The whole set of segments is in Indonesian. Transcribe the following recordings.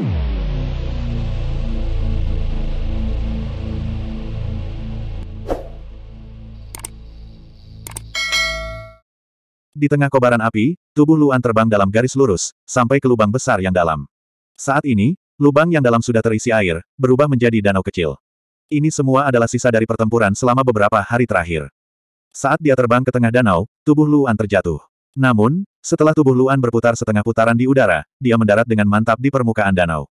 Di tengah kobaran api, tubuh Luan terbang dalam garis lurus, sampai ke lubang besar yang dalam. Saat ini, lubang yang dalam sudah terisi air, berubah menjadi danau kecil. Ini semua adalah sisa dari pertempuran selama beberapa hari terakhir. Saat dia terbang ke tengah danau, tubuh Luan terjatuh. Namun, setelah tubuh Luan berputar setengah putaran di udara, dia mendarat dengan mantap di permukaan danau.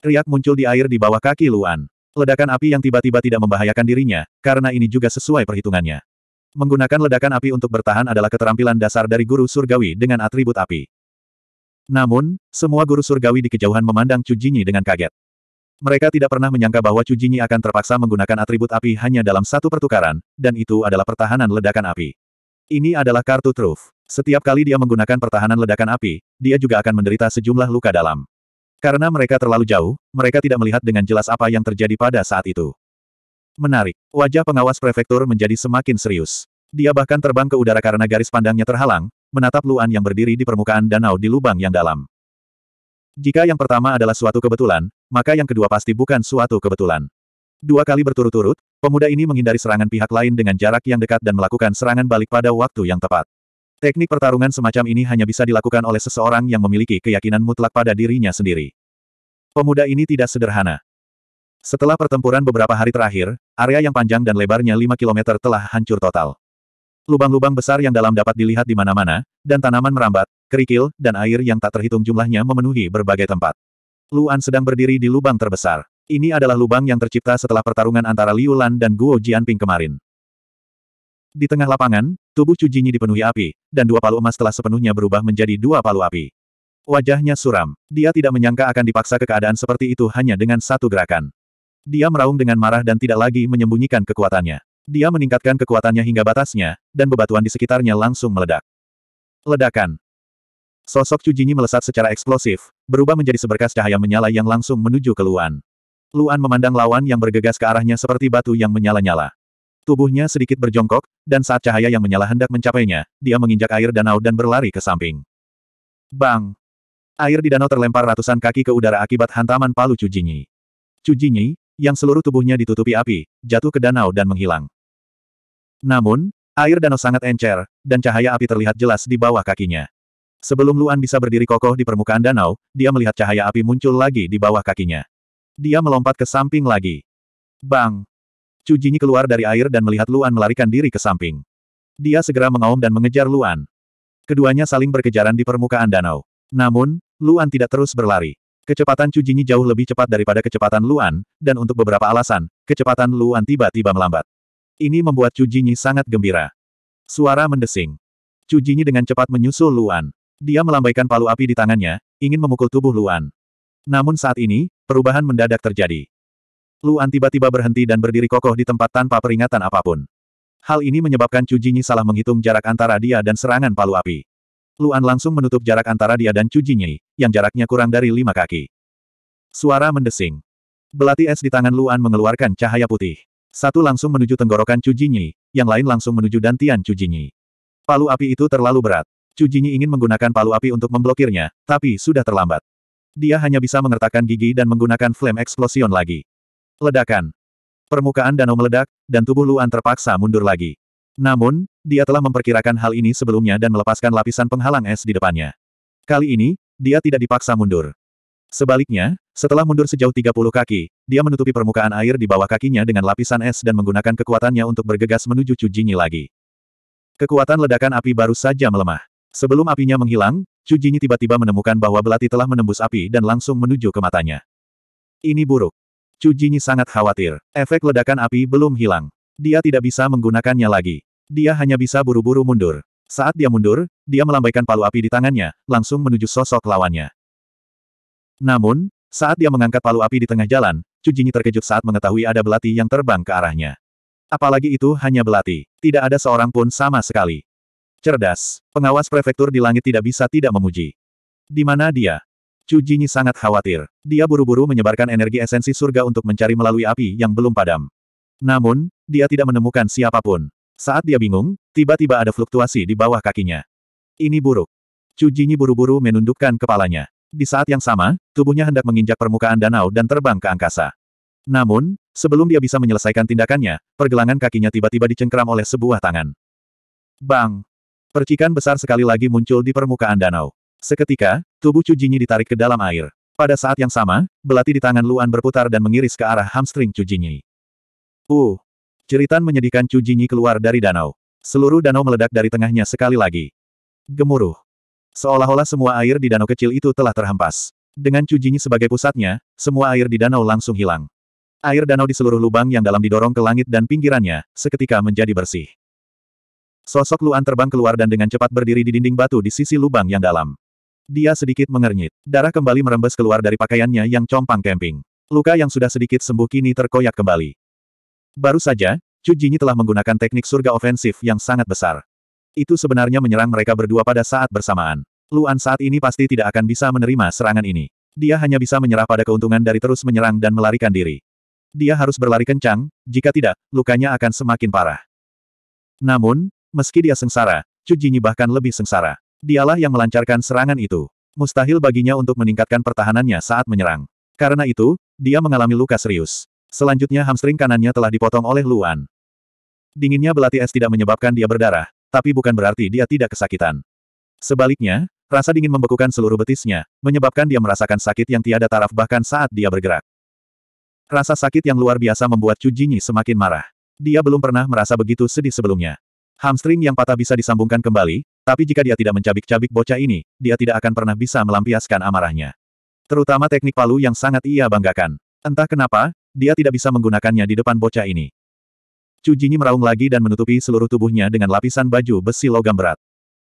Riak muncul di air di bawah kaki Luan. Ledakan api yang tiba-tiba tidak membahayakan dirinya, karena ini juga sesuai perhitungannya. Menggunakan ledakan api untuk bertahan adalah keterampilan dasar dari guru surgawi dengan atribut api. Namun, semua guru surgawi di kejauhan memandang Cujinyi dengan kaget. Mereka tidak pernah menyangka bahwa Cujinyi akan terpaksa menggunakan atribut api hanya dalam satu pertukaran, dan itu adalah pertahanan ledakan api. Ini adalah kartu truf. Setiap kali dia menggunakan pertahanan ledakan api, dia juga akan menderita sejumlah luka dalam. Karena mereka terlalu jauh, mereka tidak melihat dengan jelas apa yang terjadi pada saat itu. Menarik, wajah pengawas prefektur menjadi semakin serius. Dia bahkan terbang ke udara karena garis pandangnya terhalang, menatap Luan yang berdiri di permukaan danau di lubang yang dalam. Jika yang pertama adalah suatu kebetulan, maka yang kedua pasti bukan suatu kebetulan. Dua kali berturut-turut, pemuda ini menghindari serangan pihak lain dengan jarak yang dekat dan melakukan serangan balik pada waktu yang tepat. Teknik pertarungan semacam ini hanya bisa dilakukan oleh seseorang yang memiliki keyakinan mutlak pada dirinya sendiri. Pemuda ini tidak sederhana. Setelah pertempuran beberapa hari terakhir, area yang panjang dan lebarnya 5 km telah hancur total. Lubang-lubang besar yang dalam dapat dilihat di mana-mana, dan tanaman merambat, kerikil, dan air yang tak terhitung jumlahnya memenuhi berbagai tempat. Luan sedang berdiri di lubang terbesar. Ini adalah lubang yang tercipta setelah pertarungan antara Liu Lan dan Guo Jianping kemarin. Di tengah lapangan, Tubuh Cujinyi dipenuhi api, dan dua palu emas telah sepenuhnya berubah menjadi dua palu api. Wajahnya suram. Dia tidak menyangka akan dipaksa ke keadaan seperti itu hanya dengan satu gerakan. Dia meraung dengan marah dan tidak lagi menyembunyikan kekuatannya. Dia meningkatkan kekuatannya hingga batasnya, dan bebatuan di sekitarnya langsung meledak. Ledakan. Sosok Cujinyi melesat secara eksplosif, berubah menjadi seberkas cahaya menyala yang langsung menuju ke Luan. Luan memandang lawan yang bergegas ke arahnya seperti batu yang menyala-nyala. Tubuhnya sedikit berjongkok, dan saat cahaya yang menyala hendak mencapainya, dia menginjak air danau dan berlari ke samping. Bang! Air di danau terlempar ratusan kaki ke udara akibat hantaman palu Cujinyi. Cujinyi, yang seluruh tubuhnya ditutupi api, jatuh ke danau dan menghilang. Namun, air danau sangat encer, dan cahaya api terlihat jelas di bawah kakinya. Sebelum Luan bisa berdiri kokoh di permukaan danau, dia melihat cahaya api muncul lagi di bawah kakinya. Dia melompat ke samping lagi. Bang! Chu Jinyi keluar dari air dan melihat Luan melarikan diri ke samping. Dia segera mengaum dan mengejar Luan. Keduanya saling berkejaran di permukaan danau. Namun, Luan tidak terus berlari. Kecepatan Chu Jinyi jauh lebih cepat daripada kecepatan Luan, dan untuk beberapa alasan, kecepatan Luan tiba-tiba melambat. Ini membuat Chu Jinyi sangat gembira. Suara mendesing. Chu Jinyi dengan cepat menyusul Luan. Dia melambaikan palu api di tangannya, ingin memukul tubuh Luan. Namun saat ini, perubahan mendadak terjadi. Luan tiba-tiba berhenti dan berdiri kokoh di tempat tanpa peringatan apapun. Hal ini menyebabkan Chu Jinyi salah menghitung jarak antara dia dan serangan palu api. Luan langsung menutup jarak antara dia dan Chu Jinyi, yang jaraknya kurang dari lima kaki. Suara mendesing. Belati es di tangan Luan mengeluarkan cahaya putih. Satu langsung menuju tenggorokan Chu Jinyi, yang lain langsung menuju dantian Chu Jinyi. Palu api itu terlalu berat. Chu Jinyi ingin menggunakan palu api untuk memblokirnya, tapi sudah terlambat. Dia hanya bisa mengertakkan gigi dan menggunakan flame explosion lagi. Ledakan. Permukaan danau meledak, dan tubuh Luan terpaksa mundur lagi. Namun, dia telah memperkirakan hal ini sebelumnya dan melepaskan lapisan penghalang es di depannya. Kali ini, dia tidak dipaksa mundur. Sebaliknya, setelah mundur sejauh 30 kaki, dia menutupi permukaan air di bawah kakinya dengan lapisan es dan menggunakan kekuatannya untuk bergegas menuju Cujinyi lagi. Kekuatan ledakan api baru saja melemah. Sebelum apinya menghilang, Cujinyi tiba-tiba menemukan bahwa belati telah menembus api dan langsung menuju ke matanya. Ini buruk. Cu Jinyi sangat khawatir. Efek ledakan api belum hilang. Dia tidak bisa menggunakannya lagi. Dia hanya bisa buru-buru mundur. Saat dia mundur, dia melambaikan palu api di tangannya, langsung menuju sosok lawannya. Namun, saat dia mengangkat palu api di tengah jalan, Cu Jinyi terkejut saat mengetahui ada belati yang terbang ke arahnya. Apalagi itu hanya belati. Tidak ada seorang pun sama sekali. Cerdas, pengawas prefektur di langit tidak bisa tidak memuji. Di mana dia? Chu Jinyi sangat khawatir. Dia buru-buru menyebarkan energi esensi surga untuk mencari melalui api yang belum padam. Namun, dia tidak menemukan siapapun. Saat dia bingung, tiba-tiba ada fluktuasi di bawah kakinya. Ini buruk. Chu Jinyi buru-buru menundukkan kepalanya. Di saat yang sama, tubuhnya hendak menginjak permukaan danau dan terbang ke angkasa. Namun, sebelum dia bisa menyelesaikan tindakannya, pergelangan kakinya tiba-tiba dicengkram oleh sebuah tangan. Bang! Percikan besar sekali lagi muncul di permukaan danau. Seketika, Tubuh Chu Jinyi ditarik ke dalam air. Pada saat yang sama, belati di tangan Luan berputar dan mengiris ke arah hamstring Chu Jinyi. Uh! Ceritan menyedihkan Chu Jinyi keluar dari danau. Seluruh danau meledak dari tengahnya sekali lagi. Gemuruh. Seolah-olah semua air di danau kecil itu telah terhempas. Dengan Chu Jinyi sebagai pusatnya, semua air di danau langsung hilang. Air danau di seluruh lubang yang dalam didorong ke langit dan pinggirannya, seketika menjadi bersih. Sosok Luan terbang keluar dan dengan cepat berdiri di dinding batu di sisi lubang yang dalam. Dia sedikit mengernyit. Darah kembali merembes keluar dari pakaiannya yang compang camping. Luka yang sudah sedikit sembuh kini terkoyak kembali. Baru saja, Cu Jinyi telah menggunakan teknik surga ofensif yang sangat besar. Itu sebenarnya menyerang mereka berdua pada saat bersamaan. Luan saat ini pasti tidak akan bisa menerima serangan ini. Dia hanya bisa menyerah pada keuntungan dari terus menyerang dan melarikan diri. Dia harus berlari kencang, jika tidak, lukanya akan semakin parah. Namun, meski dia sengsara, Cu Jinyi bahkan lebih sengsara. Dialah yang melancarkan serangan itu. Mustahil baginya untuk meningkatkan pertahanannya saat menyerang. Karena itu, dia mengalami luka serius. Selanjutnya hamstring kanannya telah dipotong oleh Luan. Dinginnya belati es tidak menyebabkan dia berdarah, tapi bukan berarti dia tidak kesakitan. Sebaliknya, rasa dingin membekukan seluruh betisnya, menyebabkan dia merasakan sakit yang tiada taraf bahkan saat dia bergerak. Rasa sakit yang luar biasa membuat Chu Jinyi semakin marah. Dia belum pernah merasa begitu sedih sebelumnya. Hamstring yang patah bisa disambungkan kembali, tapi jika dia tidak mencabik-cabik bocah ini, dia tidak akan pernah bisa melampiaskan amarahnya. Terutama teknik palu yang sangat ia banggakan. Entah kenapa, dia tidak bisa menggunakannya di depan bocah ini. Cujinyi meraung lagi dan menutupi seluruh tubuhnya dengan lapisan baju besi logam berat.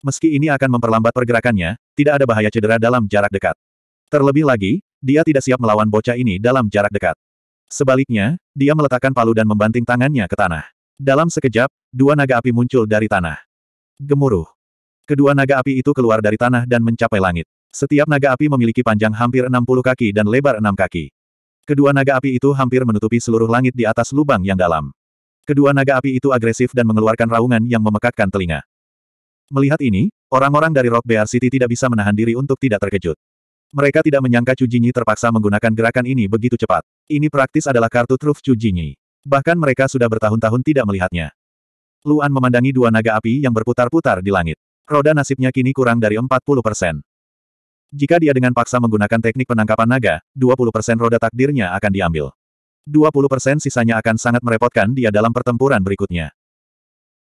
Meski ini akan memperlambat pergerakannya, tidak ada bahaya cedera dalam jarak dekat. Terlebih lagi, dia tidak siap melawan bocah ini dalam jarak dekat. Sebaliknya, dia meletakkan palu dan membanting tangannya ke tanah. Dalam sekejap, dua naga api muncul dari tanah. Gemuruh. Kedua naga api itu keluar dari tanah dan mencapai langit. Setiap naga api memiliki panjang hampir 60 kaki dan lebar 6 kaki. Kedua naga api itu hampir menutupi seluruh langit di atas lubang yang dalam. Kedua naga api itu agresif dan mengeluarkan raungan yang memekakkan telinga. Melihat ini, orang-orang dari Rock Bear City tidak bisa menahan diri untuk tidak terkejut. Mereka tidak menyangka Chu terpaksa menggunakan gerakan ini begitu cepat. Ini praktis adalah kartu truf Chu Bahkan mereka sudah bertahun-tahun tidak melihatnya. Luan memandangi dua naga api yang berputar-putar di langit. Roda nasibnya kini kurang dari 40 persen. Jika dia dengan paksa menggunakan teknik penangkapan naga, 20 persen roda takdirnya akan diambil. 20 persen sisanya akan sangat merepotkan dia dalam pertempuran berikutnya.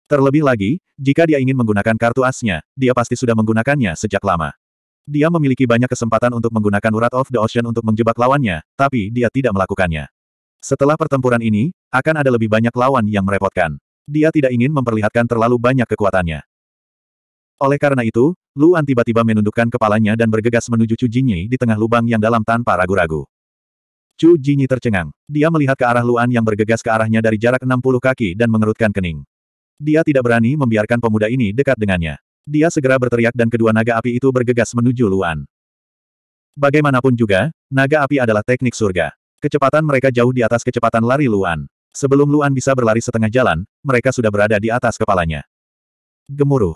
Terlebih lagi, jika dia ingin menggunakan kartu asnya, dia pasti sudah menggunakannya sejak lama. Dia memiliki banyak kesempatan untuk menggunakan urat of the ocean untuk menjebak lawannya, tapi dia tidak melakukannya. Setelah pertempuran ini, akan ada lebih banyak lawan yang merepotkan. Dia tidak ingin memperlihatkan terlalu banyak kekuatannya. Oleh karena itu, Luan tiba-tiba menundukkan kepalanya dan bergegas menuju Chu Jinyi di tengah lubang yang dalam tanpa ragu-ragu. Chu Jinyi tercengang. Dia melihat ke arah Luan yang bergegas ke arahnya dari jarak 60 kaki dan mengerutkan kening. Dia tidak berani membiarkan pemuda ini dekat dengannya. Dia segera berteriak dan kedua naga api itu bergegas menuju Luan. Bagaimanapun juga, naga api adalah teknik surga. Kecepatan mereka jauh di atas kecepatan lari Luan. Sebelum Luan bisa berlari setengah jalan, mereka sudah berada di atas kepalanya. Gemuruh.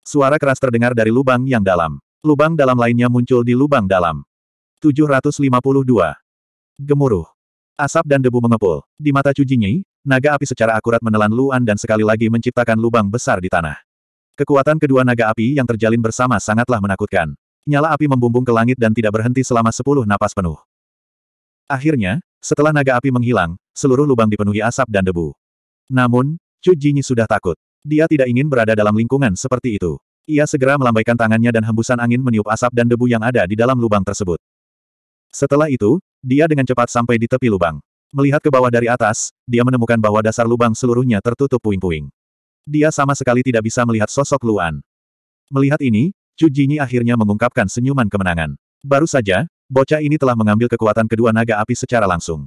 Suara keras terdengar dari lubang yang dalam. Lubang dalam lainnya muncul di lubang dalam. 752. Gemuruh. Asap dan debu mengepul. Di mata Cujinyi, naga api secara akurat menelan Luan dan sekali lagi menciptakan lubang besar di tanah. Kekuatan kedua naga api yang terjalin bersama sangatlah menakutkan. Nyala api membumbung ke langit dan tidak berhenti selama sepuluh napas penuh. Akhirnya, setelah naga api menghilang, seluruh lubang dipenuhi asap dan debu. Namun, Cu Jinyi sudah takut. Dia tidak ingin berada dalam lingkungan seperti itu. Ia segera melambaikan tangannya dan hembusan angin meniup asap dan debu yang ada di dalam lubang tersebut. Setelah itu, dia dengan cepat sampai di tepi lubang. Melihat ke bawah dari atas, dia menemukan bahwa dasar lubang seluruhnya tertutup puing-puing. Dia sama sekali tidak bisa melihat sosok Luan. Melihat ini, Chu Jinyi akhirnya mengungkapkan senyuman kemenangan. Baru saja, bocah ini telah mengambil kekuatan kedua naga api secara langsung.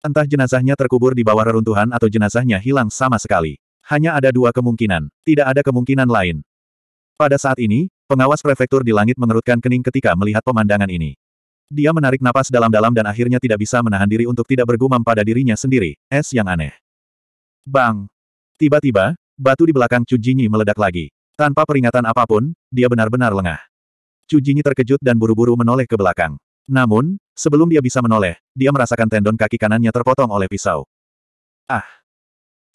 Entah jenazahnya terkubur di bawah reruntuhan atau jenazahnya hilang sama sekali. Hanya ada dua kemungkinan, tidak ada kemungkinan lain. Pada saat ini, pengawas prefektur di langit mengerutkan kening ketika melihat pemandangan ini. Dia menarik napas dalam-dalam dan akhirnya tidak bisa menahan diri untuk tidak bergumam pada dirinya sendiri, es yang aneh. Bang! Tiba-tiba, batu di belakang Jinyi meledak lagi. Tanpa peringatan apapun, dia benar-benar lengah. Jinyi terkejut dan buru-buru menoleh ke belakang. Namun, sebelum dia bisa menoleh, dia merasakan tendon kaki kanannya terpotong oleh pisau. Ah!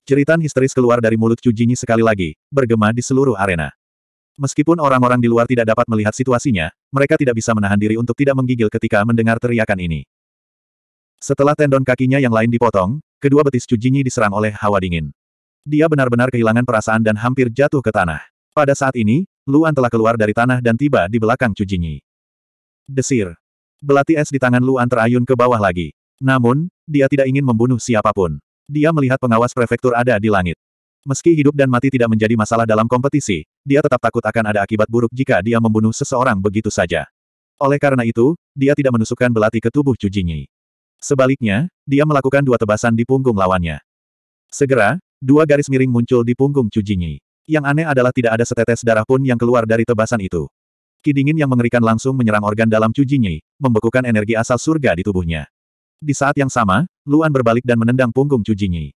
Jeritan histeris keluar dari mulut Cujinyi sekali lagi, bergema di seluruh arena. Meskipun orang-orang di luar tidak dapat melihat situasinya, mereka tidak bisa menahan diri untuk tidak menggigil ketika mendengar teriakan ini. Setelah tendon kakinya yang lain dipotong, kedua betis Cujinyi diserang oleh hawa dingin. Dia benar-benar kehilangan perasaan dan hampir jatuh ke tanah. Pada saat ini, Luan telah keluar dari tanah dan tiba di belakang Cujinyi. Desir. Belati es di tangan Luan terayun ke bawah lagi. Namun, dia tidak ingin membunuh siapapun. Dia melihat pengawas prefektur ada di langit. Meski hidup dan mati tidak menjadi masalah dalam kompetisi, dia tetap takut akan ada akibat buruk jika dia membunuh seseorang begitu saja. Oleh karena itu, dia tidak menusukkan belati ke tubuh Cujinyi. Sebaliknya, dia melakukan dua tebasan di punggung lawannya. Segera, dua garis miring muncul di punggung Cujinyi. Yang aneh adalah tidak ada setetes darah pun yang keluar dari tebasan itu. Ki yang mengerikan langsung menyerang organ dalam Cujinyi, membekukan energi asal surga di tubuhnya. Di saat yang sama, Luan berbalik dan menendang punggung Cujinyi.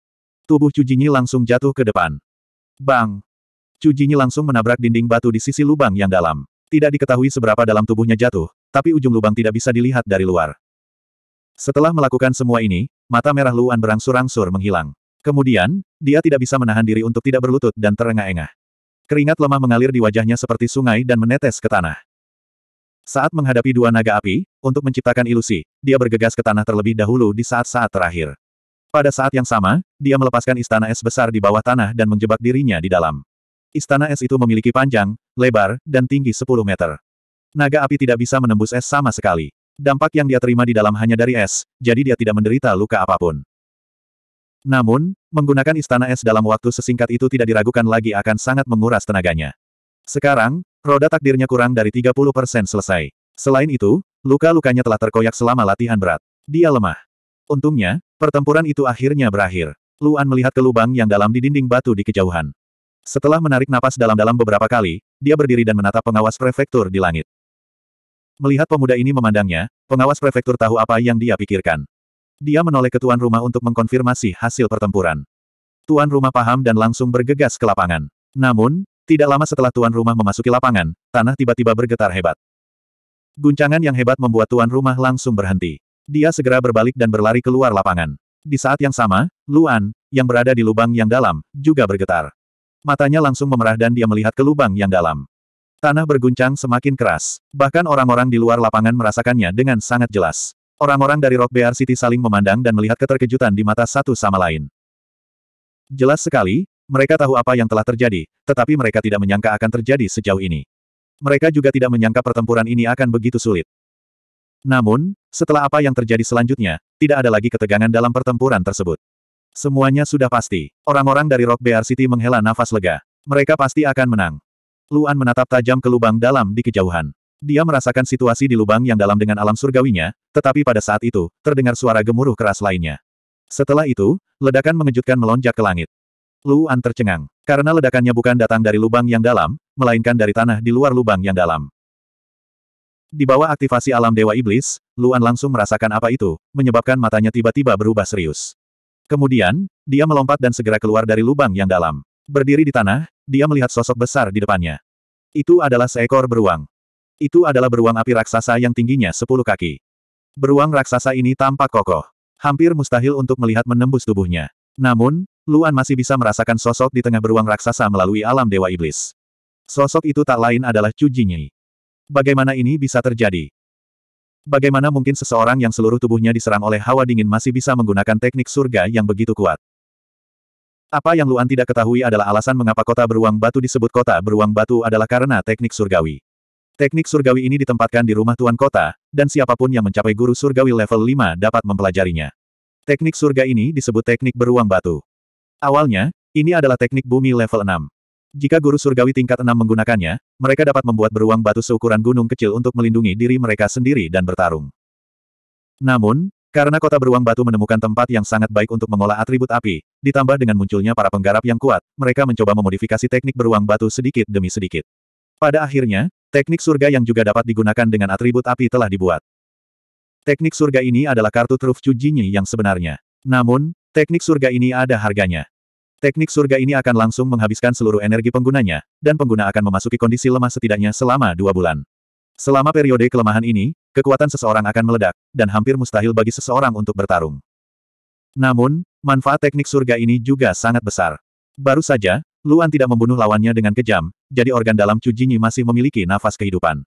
Tubuh Cujinyi langsung jatuh ke depan. Bang! Cujinyi langsung menabrak dinding batu di sisi lubang yang dalam. Tidak diketahui seberapa dalam tubuhnya jatuh, tapi ujung lubang tidak bisa dilihat dari luar. Setelah melakukan semua ini, mata merah Luan berangsur-angsur menghilang. Kemudian, dia tidak bisa menahan diri untuk tidak berlutut dan terengah-engah. Keringat lemah mengalir di wajahnya seperti sungai dan menetes ke tanah. Saat menghadapi dua naga api, untuk menciptakan ilusi, dia bergegas ke tanah terlebih dahulu di saat-saat terakhir. Pada saat yang sama, dia melepaskan istana es besar di bawah tanah dan menjebak dirinya di dalam. Istana es itu memiliki panjang, lebar, dan tinggi 10 meter. Naga api tidak bisa menembus es sama sekali. Dampak yang dia terima di dalam hanya dari es, jadi dia tidak menderita luka apapun. Namun, menggunakan istana es dalam waktu sesingkat itu tidak diragukan lagi akan sangat menguras tenaganya. Sekarang, Roda takdirnya kurang dari 30% selesai. Selain itu, luka-lukanya telah terkoyak selama latihan berat. Dia lemah. Untungnya, pertempuran itu akhirnya berakhir. Luan melihat ke lubang yang dalam di dinding batu di kejauhan. Setelah menarik napas dalam-dalam beberapa kali, dia berdiri dan menatap pengawas prefektur di langit. Melihat pemuda ini memandangnya, pengawas prefektur tahu apa yang dia pikirkan. Dia menoleh ke tuan rumah untuk mengkonfirmasi hasil pertempuran. Tuan rumah paham dan langsung bergegas ke lapangan. Namun, tidak lama setelah tuan rumah memasuki lapangan, tanah tiba-tiba bergetar hebat. Guncangan yang hebat membuat tuan rumah langsung berhenti. Dia segera berbalik dan berlari keluar lapangan. Di saat yang sama, Luan, yang berada di lubang yang dalam, juga bergetar. Matanya langsung memerah dan dia melihat ke lubang yang dalam. Tanah berguncang semakin keras. Bahkan orang-orang di luar lapangan merasakannya dengan sangat jelas. Orang-orang dari Rock Bear City saling memandang dan melihat keterkejutan di mata satu sama lain. Jelas sekali, mereka tahu apa yang telah terjadi, tetapi mereka tidak menyangka akan terjadi sejauh ini. Mereka juga tidak menyangka pertempuran ini akan begitu sulit. Namun, setelah apa yang terjadi selanjutnya, tidak ada lagi ketegangan dalam pertempuran tersebut. Semuanya sudah pasti. Orang-orang dari Rock Bear City menghela nafas lega. Mereka pasti akan menang. Luan menatap tajam ke lubang dalam di kejauhan. Dia merasakan situasi di lubang yang dalam dengan alam surgawinya, tetapi pada saat itu, terdengar suara gemuruh keras lainnya. Setelah itu, ledakan mengejutkan melonjak ke langit. Luan tercengang. Karena ledakannya bukan datang dari lubang yang dalam, melainkan dari tanah di luar lubang yang dalam. Di bawah aktivasi alam Dewa Iblis, Luan langsung merasakan apa itu, menyebabkan matanya tiba-tiba berubah serius. Kemudian, dia melompat dan segera keluar dari lubang yang dalam. Berdiri di tanah, dia melihat sosok besar di depannya. Itu adalah seekor beruang. Itu adalah beruang api raksasa yang tingginya 10 kaki. Beruang raksasa ini tampak kokoh. Hampir mustahil untuk melihat menembus tubuhnya. Namun, Luan masih bisa merasakan sosok di tengah beruang raksasa melalui alam Dewa Iblis. Sosok itu tak lain adalah Chu Jinyi. Bagaimana ini bisa terjadi? Bagaimana mungkin seseorang yang seluruh tubuhnya diserang oleh hawa dingin masih bisa menggunakan teknik surga yang begitu kuat? Apa yang Luan tidak ketahui adalah alasan mengapa kota beruang batu disebut kota beruang batu adalah karena teknik surgawi. Teknik surgawi ini ditempatkan di rumah tuan kota, dan siapapun yang mencapai guru surgawi level 5 dapat mempelajarinya. Teknik surga ini disebut teknik beruang batu. Awalnya, ini adalah teknik bumi level 6. Jika guru surgawi tingkat 6 menggunakannya, mereka dapat membuat beruang batu seukuran gunung kecil untuk melindungi diri mereka sendiri dan bertarung. Namun, karena kota beruang batu menemukan tempat yang sangat baik untuk mengolah atribut api, ditambah dengan munculnya para penggarap yang kuat, mereka mencoba memodifikasi teknik beruang batu sedikit demi sedikit. Pada akhirnya, teknik surga yang juga dapat digunakan dengan atribut api telah dibuat. Teknik surga ini adalah kartu truf Chu Jinyi yang sebenarnya. Namun, Teknik surga ini ada harganya. Teknik surga ini akan langsung menghabiskan seluruh energi penggunanya, dan pengguna akan memasuki kondisi lemah setidaknya selama dua bulan. Selama periode kelemahan ini, kekuatan seseorang akan meledak, dan hampir mustahil bagi seseorang untuk bertarung. Namun, manfaat teknik surga ini juga sangat besar. Baru saja, Luan tidak membunuh lawannya dengan kejam, jadi organ dalam Cujinyi masih memiliki nafas kehidupan.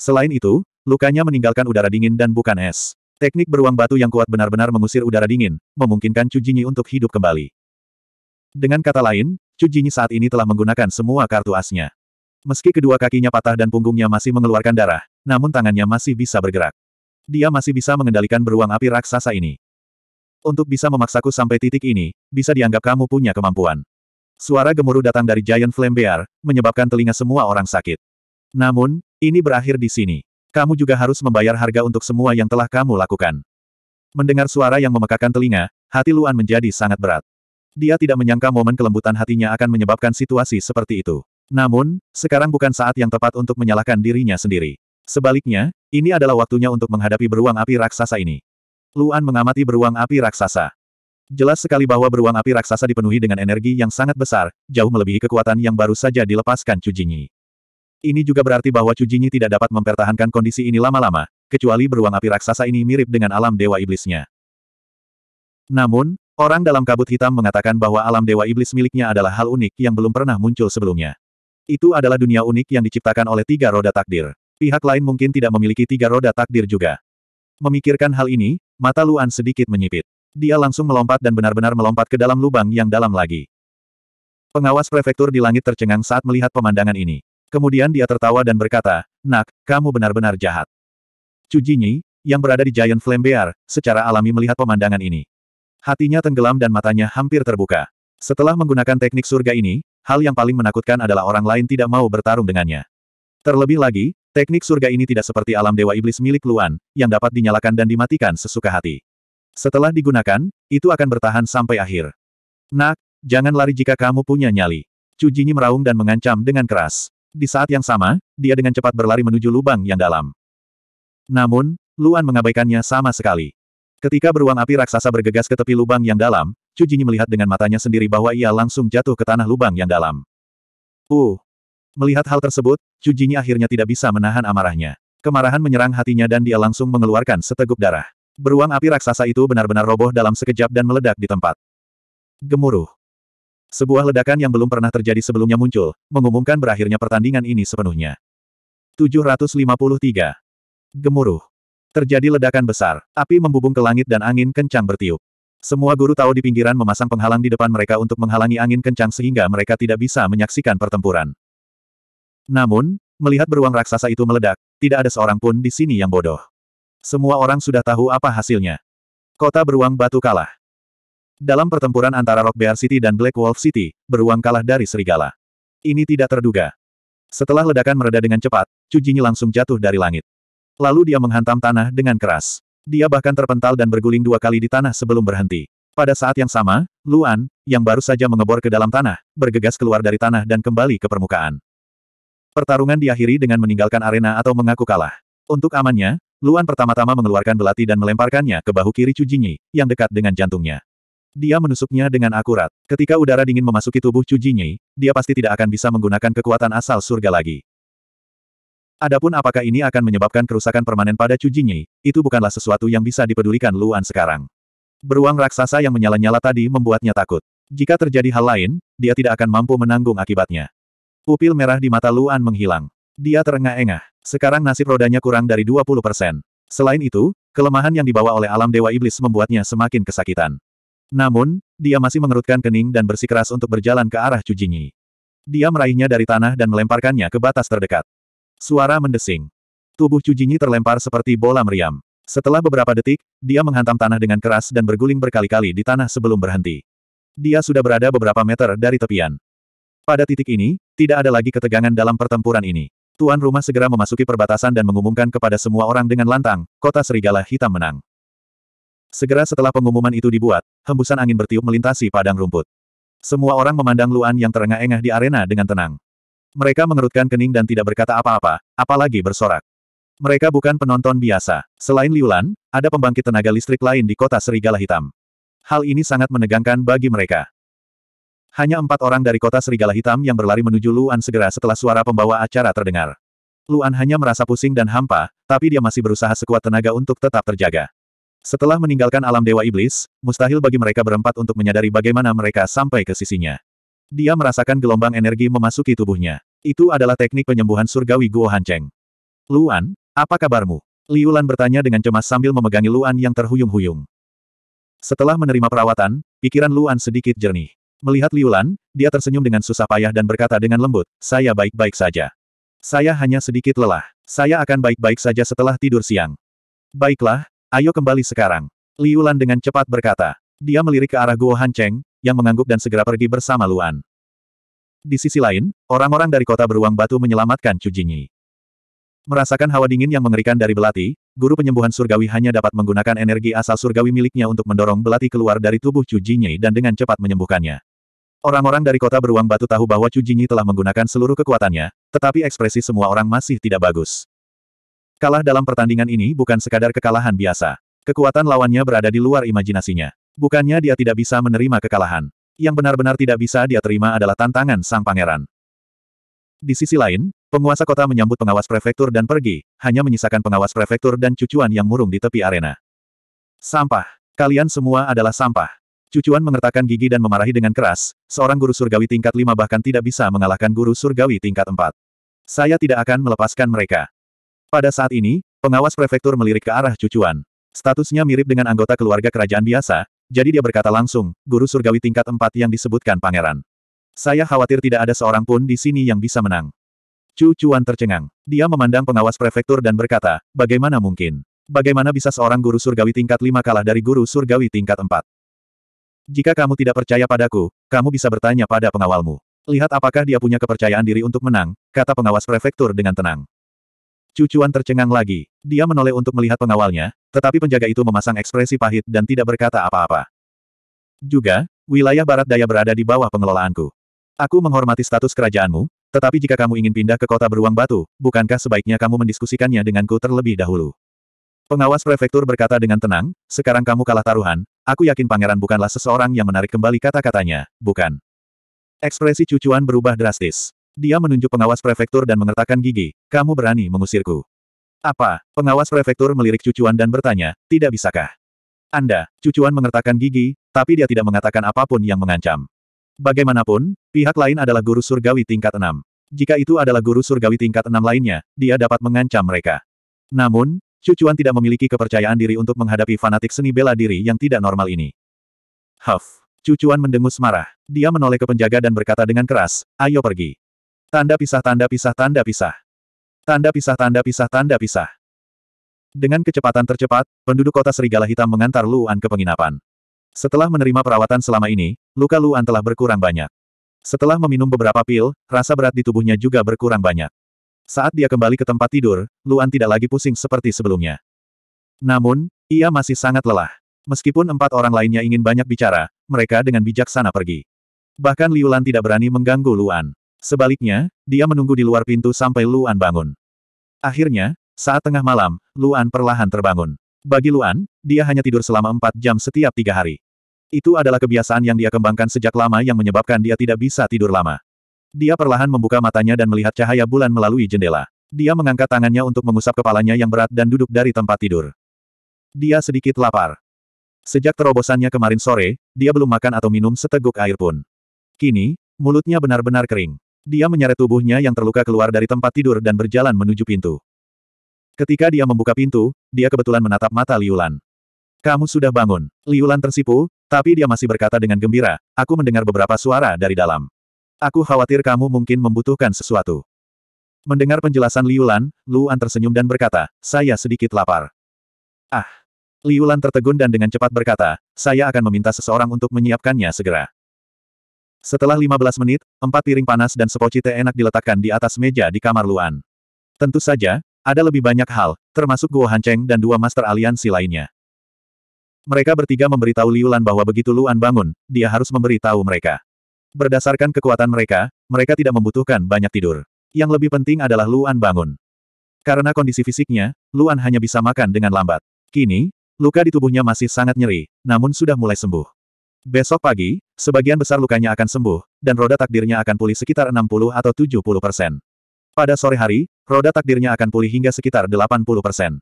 Selain itu, lukanya meninggalkan udara dingin dan bukan es. Teknik beruang batu yang kuat benar-benar mengusir udara dingin, memungkinkan Chu Jinyi untuk hidup kembali. Dengan kata lain, Chu Jinyi saat ini telah menggunakan semua kartu asnya. Meski kedua kakinya patah dan punggungnya masih mengeluarkan darah, namun tangannya masih bisa bergerak. Dia masih bisa mengendalikan beruang api raksasa ini. Untuk bisa memaksaku sampai titik ini, bisa dianggap kamu punya kemampuan. Suara gemuruh datang dari Giant Flame Bear, menyebabkan telinga semua orang sakit. Namun, ini berakhir di sini kamu juga harus membayar harga untuk semua yang telah kamu lakukan. Mendengar suara yang memekakan telinga, hati Luan menjadi sangat berat. Dia tidak menyangka momen kelembutan hatinya akan menyebabkan situasi seperti itu. Namun, sekarang bukan saat yang tepat untuk menyalahkan dirinya sendiri. Sebaliknya, ini adalah waktunya untuk menghadapi beruang api raksasa ini. Luan mengamati beruang api raksasa. Jelas sekali bahwa beruang api raksasa dipenuhi dengan energi yang sangat besar, jauh melebihi kekuatan yang baru saja dilepaskan Cujinyi. Ini juga berarti bahwa Cujinyi tidak dapat mempertahankan kondisi ini lama-lama, kecuali beruang api raksasa ini mirip dengan alam dewa iblisnya. Namun, orang dalam kabut hitam mengatakan bahwa alam dewa iblis miliknya adalah hal unik yang belum pernah muncul sebelumnya. Itu adalah dunia unik yang diciptakan oleh tiga roda takdir. Pihak lain mungkin tidak memiliki tiga roda takdir juga. Memikirkan hal ini, mata Luan sedikit menyipit. Dia langsung melompat dan benar-benar melompat ke dalam lubang yang dalam lagi. Pengawas prefektur di langit tercengang saat melihat pemandangan ini. Kemudian dia tertawa dan berkata, Nak, kamu benar-benar jahat. Cu Jinyi, yang berada di Giant Flame Bear, secara alami melihat pemandangan ini. Hatinya tenggelam dan matanya hampir terbuka. Setelah menggunakan teknik surga ini, hal yang paling menakutkan adalah orang lain tidak mau bertarung dengannya. Terlebih lagi, teknik surga ini tidak seperti alam dewa iblis milik Luan, yang dapat dinyalakan dan dimatikan sesuka hati. Setelah digunakan, itu akan bertahan sampai akhir. Nak, jangan lari jika kamu punya nyali. Cu meraung dan mengancam dengan keras. Di saat yang sama, dia dengan cepat berlari menuju lubang yang dalam. Namun, Luan mengabaikannya sama sekali. Ketika beruang api raksasa bergegas ke tepi lubang yang dalam, Chu Jinyi melihat dengan matanya sendiri bahwa ia langsung jatuh ke tanah lubang yang dalam. Uh! Melihat hal tersebut, Chu Jinyi akhirnya tidak bisa menahan amarahnya. Kemarahan menyerang hatinya dan dia langsung mengeluarkan seteguk darah. Beruang api raksasa itu benar-benar roboh dalam sekejap dan meledak di tempat. Gemuruh. Sebuah ledakan yang belum pernah terjadi sebelumnya muncul, mengumumkan berakhirnya pertandingan ini sepenuhnya. 753. Gemuruh. Terjadi ledakan besar, api membubung ke langit dan angin kencang bertiup. Semua guru tahu di pinggiran memasang penghalang di depan mereka untuk menghalangi angin kencang sehingga mereka tidak bisa menyaksikan pertempuran. Namun, melihat beruang raksasa itu meledak, tidak ada seorang pun di sini yang bodoh. Semua orang sudah tahu apa hasilnya. Kota beruang batu kalah. Dalam pertempuran antara Rock Bear City dan Black Wolf City, beruang kalah dari serigala. Ini tidak terduga. Setelah ledakan mereda dengan cepat, Cujinyi langsung jatuh dari langit. Lalu dia menghantam tanah dengan keras. Dia bahkan terpental dan berguling dua kali di tanah sebelum berhenti. Pada saat yang sama, Luan, yang baru saja mengebor ke dalam tanah, bergegas keluar dari tanah dan kembali ke permukaan. Pertarungan diakhiri dengan meninggalkan arena atau mengaku kalah. Untuk amannya, Luan pertama-tama mengeluarkan belati dan melemparkannya ke bahu kiri Cujinyi, yang dekat dengan jantungnya. Dia menusuknya dengan akurat. Ketika udara dingin memasuki tubuh Chu Jinyi, dia pasti tidak akan bisa menggunakan kekuatan asal surga lagi. Adapun apakah ini akan menyebabkan kerusakan permanen pada Chu Jinyi, itu bukanlah sesuatu yang bisa dipedulikan Luan sekarang. Beruang raksasa yang menyala-nyala tadi membuatnya takut. Jika terjadi hal lain, dia tidak akan mampu menanggung akibatnya. Pupil merah di mata Luan menghilang. Dia terengah-engah. Sekarang nasib rodanya kurang dari 20 persen. Selain itu, kelemahan yang dibawa oleh alam Dewa Iblis membuatnya semakin kesakitan. Namun, dia masih mengerutkan kening dan bersikeras untuk berjalan ke arah Cujinyi. Dia meraihnya dari tanah dan melemparkannya ke batas terdekat. Suara mendesing. Tubuh Cujinyi terlempar seperti bola meriam. Setelah beberapa detik, dia menghantam tanah dengan keras dan berguling berkali-kali di tanah sebelum berhenti. Dia sudah berada beberapa meter dari tepian. Pada titik ini, tidak ada lagi ketegangan dalam pertempuran ini. Tuan rumah segera memasuki perbatasan dan mengumumkan kepada semua orang dengan lantang, kota serigala hitam menang. Segera setelah pengumuman itu dibuat, hembusan angin bertiup melintasi padang rumput. Semua orang memandang Luan yang terengah-engah di arena dengan tenang. Mereka mengerutkan kening dan tidak berkata apa-apa, apalagi bersorak. Mereka bukan penonton biasa. Selain Liulan, ada pembangkit tenaga listrik lain di kota Serigala Hitam. Hal ini sangat menegangkan bagi mereka. Hanya empat orang dari kota Serigala Hitam yang berlari menuju Luan segera setelah suara pembawa acara terdengar. Luan hanya merasa pusing dan hampa, tapi dia masih berusaha sekuat tenaga untuk tetap terjaga. Setelah meninggalkan alam Dewa Iblis, mustahil bagi mereka berempat untuk menyadari bagaimana mereka sampai ke sisinya. Dia merasakan gelombang energi memasuki tubuhnya. Itu adalah teknik penyembuhan surgawi Guo Hanceng. Luan, apa kabarmu? Liulan bertanya dengan cemas sambil memegangi Luan yang terhuyung-huyung. Setelah menerima perawatan, pikiran Luan sedikit jernih. Melihat Liulan, dia tersenyum dengan susah payah dan berkata dengan lembut, saya baik-baik saja. Saya hanya sedikit lelah. Saya akan baik-baik saja setelah tidur siang. Baiklah, Ayo kembali sekarang. Liu Lan dengan cepat berkata. Dia melirik ke arah Guo Han Cheng, yang mengangguk dan segera pergi bersama Luan. Di sisi lain, orang-orang dari kota beruang batu menyelamatkan Chu Jingyi. Merasakan hawa dingin yang mengerikan dari belati, guru penyembuhan surgawi hanya dapat menggunakan energi asal surgawi miliknya untuk mendorong belati keluar dari tubuh Chu Jingyi dan dengan cepat menyembuhkannya. Orang-orang dari kota beruang batu tahu bahwa Chu Jingyi telah menggunakan seluruh kekuatannya, tetapi ekspresi semua orang masih tidak bagus. Kalah dalam pertandingan ini bukan sekadar kekalahan biasa. Kekuatan lawannya berada di luar imajinasinya. Bukannya dia tidak bisa menerima kekalahan. Yang benar-benar tidak bisa dia terima adalah tantangan sang pangeran. Di sisi lain, penguasa kota menyambut pengawas prefektur dan pergi, hanya menyisakan pengawas prefektur dan cucuan yang murung di tepi arena. Sampah. Kalian semua adalah sampah. Cucuan mengertakkan gigi dan memarahi dengan keras, seorang guru surgawi tingkat 5 bahkan tidak bisa mengalahkan guru surgawi tingkat 4. Saya tidak akan melepaskan mereka. Pada saat ini, pengawas prefektur melirik ke arah cucuan. Statusnya mirip dengan anggota keluarga kerajaan biasa, jadi dia berkata langsung, guru surgawi tingkat empat yang disebutkan pangeran. Saya khawatir tidak ada seorang pun di sini yang bisa menang. Cucuan tercengang. Dia memandang pengawas prefektur dan berkata, bagaimana mungkin? Bagaimana bisa seorang guru surgawi tingkat lima kalah dari guru surgawi tingkat empat? Jika kamu tidak percaya padaku, kamu bisa bertanya pada pengawalmu. Lihat apakah dia punya kepercayaan diri untuk menang, kata pengawas prefektur dengan tenang. Cucuan tercengang lagi. Dia menoleh untuk melihat pengawalnya, tetapi penjaga itu memasang ekspresi pahit dan tidak berkata apa-apa. Juga, wilayah barat daya berada di bawah pengelolaanku. Aku menghormati status kerajaanmu, tetapi jika kamu ingin pindah ke kota beruang batu, bukankah sebaiknya kamu mendiskusikannya denganku terlebih dahulu? Pengawas prefektur berkata dengan tenang, sekarang kamu kalah taruhan, aku yakin pangeran bukanlah seseorang yang menarik kembali kata-katanya, bukan. Ekspresi cucuan berubah drastis. Dia menunjuk pengawas prefektur dan mengertakkan gigi, kamu berani mengusirku. Apa? Pengawas prefektur melirik cucuan dan bertanya, tidak bisakah? Anda, cucuan mengertakkan gigi, tapi dia tidak mengatakan apapun yang mengancam. Bagaimanapun, pihak lain adalah guru surgawi tingkat enam. Jika itu adalah guru surgawi tingkat enam lainnya, dia dapat mengancam mereka. Namun, cucuan tidak memiliki kepercayaan diri untuk menghadapi fanatik seni bela diri yang tidak normal ini. Huff. Cucuan mendengus marah. Dia menoleh ke penjaga dan berkata dengan keras, ayo pergi. Tanda pisah tanda pisah tanda pisah. Tanda pisah tanda pisah tanda pisah. Dengan kecepatan tercepat, penduduk kota Serigala Hitam mengantar Luan ke penginapan. Setelah menerima perawatan selama ini, luka Luan telah berkurang banyak. Setelah meminum beberapa pil, rasa berat di tubuhnya juga berkurang banyak. Saat dia kembali ke tempat tidur, Luan tidak lagi pusing seperti sebelumnya. Namun, ia masih sangat lelah. Meskipun empat orang lainnya ingin banyak bicara, mereka dengan bijaksana pergi. Bahkan Liulan tidak berani mengganggu Luan. Sebaliknya, dia menunggu di luar pintu sampai Luan bangun. Akhirnya, saat tengah malam, Luan perlahan terbangun. Bagi Luan, dia hanya tidur selama empat jam setiap tiga hari. Itu adalah kebiasaan yang dia kembangkan sejak lama yang menyebabkan dia tidak bisa tidur lama. Dia perlahan membuka matanya dan melihat cahaya bulan melalui jendela. Dia mengangkat tangannya untuk mengusap kepalanya yang berat dan duduk dari tempat tidur. Dia sedikit lapar. Sejak terobosannya kemarin sore, dia belum makan atau minum seteguk air pun. Kini, mulutnya benar-benar kering. Dia menyeret tubuhnya yang terluka keluar dari tempat tidur dan berjalan menuju pintu. Ketika dia membuka pintu, dia kebetulan menatap mata Liulan. Kamu sudah bangun. Liulan tersipu, tapi dia masih berkata dengan gembira, aku mendengar beberapa suara dari dalam. Aku khawatir kamu mungkin membutuhkan sesuatu. Mendengar penjelasan Liulan, Luan tersenyum dan berkata, saya sedikit lapar. Ah, Liulan tertegun dan dengan cepat berkata, saya akan meminta seseorang untuk menyiapkannya segera. Setelah 15 menit, empat piring panas dan sepoci teh enak diletakkan di atas meja di kamar Luan. Tentu saja, ada lebih banyak hal, termasuk Guo Hancheng dan dua Master Aliansi lainnya. Mereka bertiga memberitahu Liu Lan bahwa begitu Luan bangun, dia harus memberitahu mereka. Berdasarkan kekuatan mereka, mereka tidak membutuhkan banyak tidur. Yang lebih penting adalah Luan bangun. Karena kondisi fisiknya, Luan hanya bisa makan dengan lambat. Kini, luka di tubuhnya masih sangat nyeri, namun sudah mulai sembuh. Besok pagi, sebagian besar lukanya akan sembuh, dan roda takdirnya akan pulih sekitar 60 atau 70 persen. Pada sore hari, roda takdirnya akan pulih hingga sekitar 80 persen.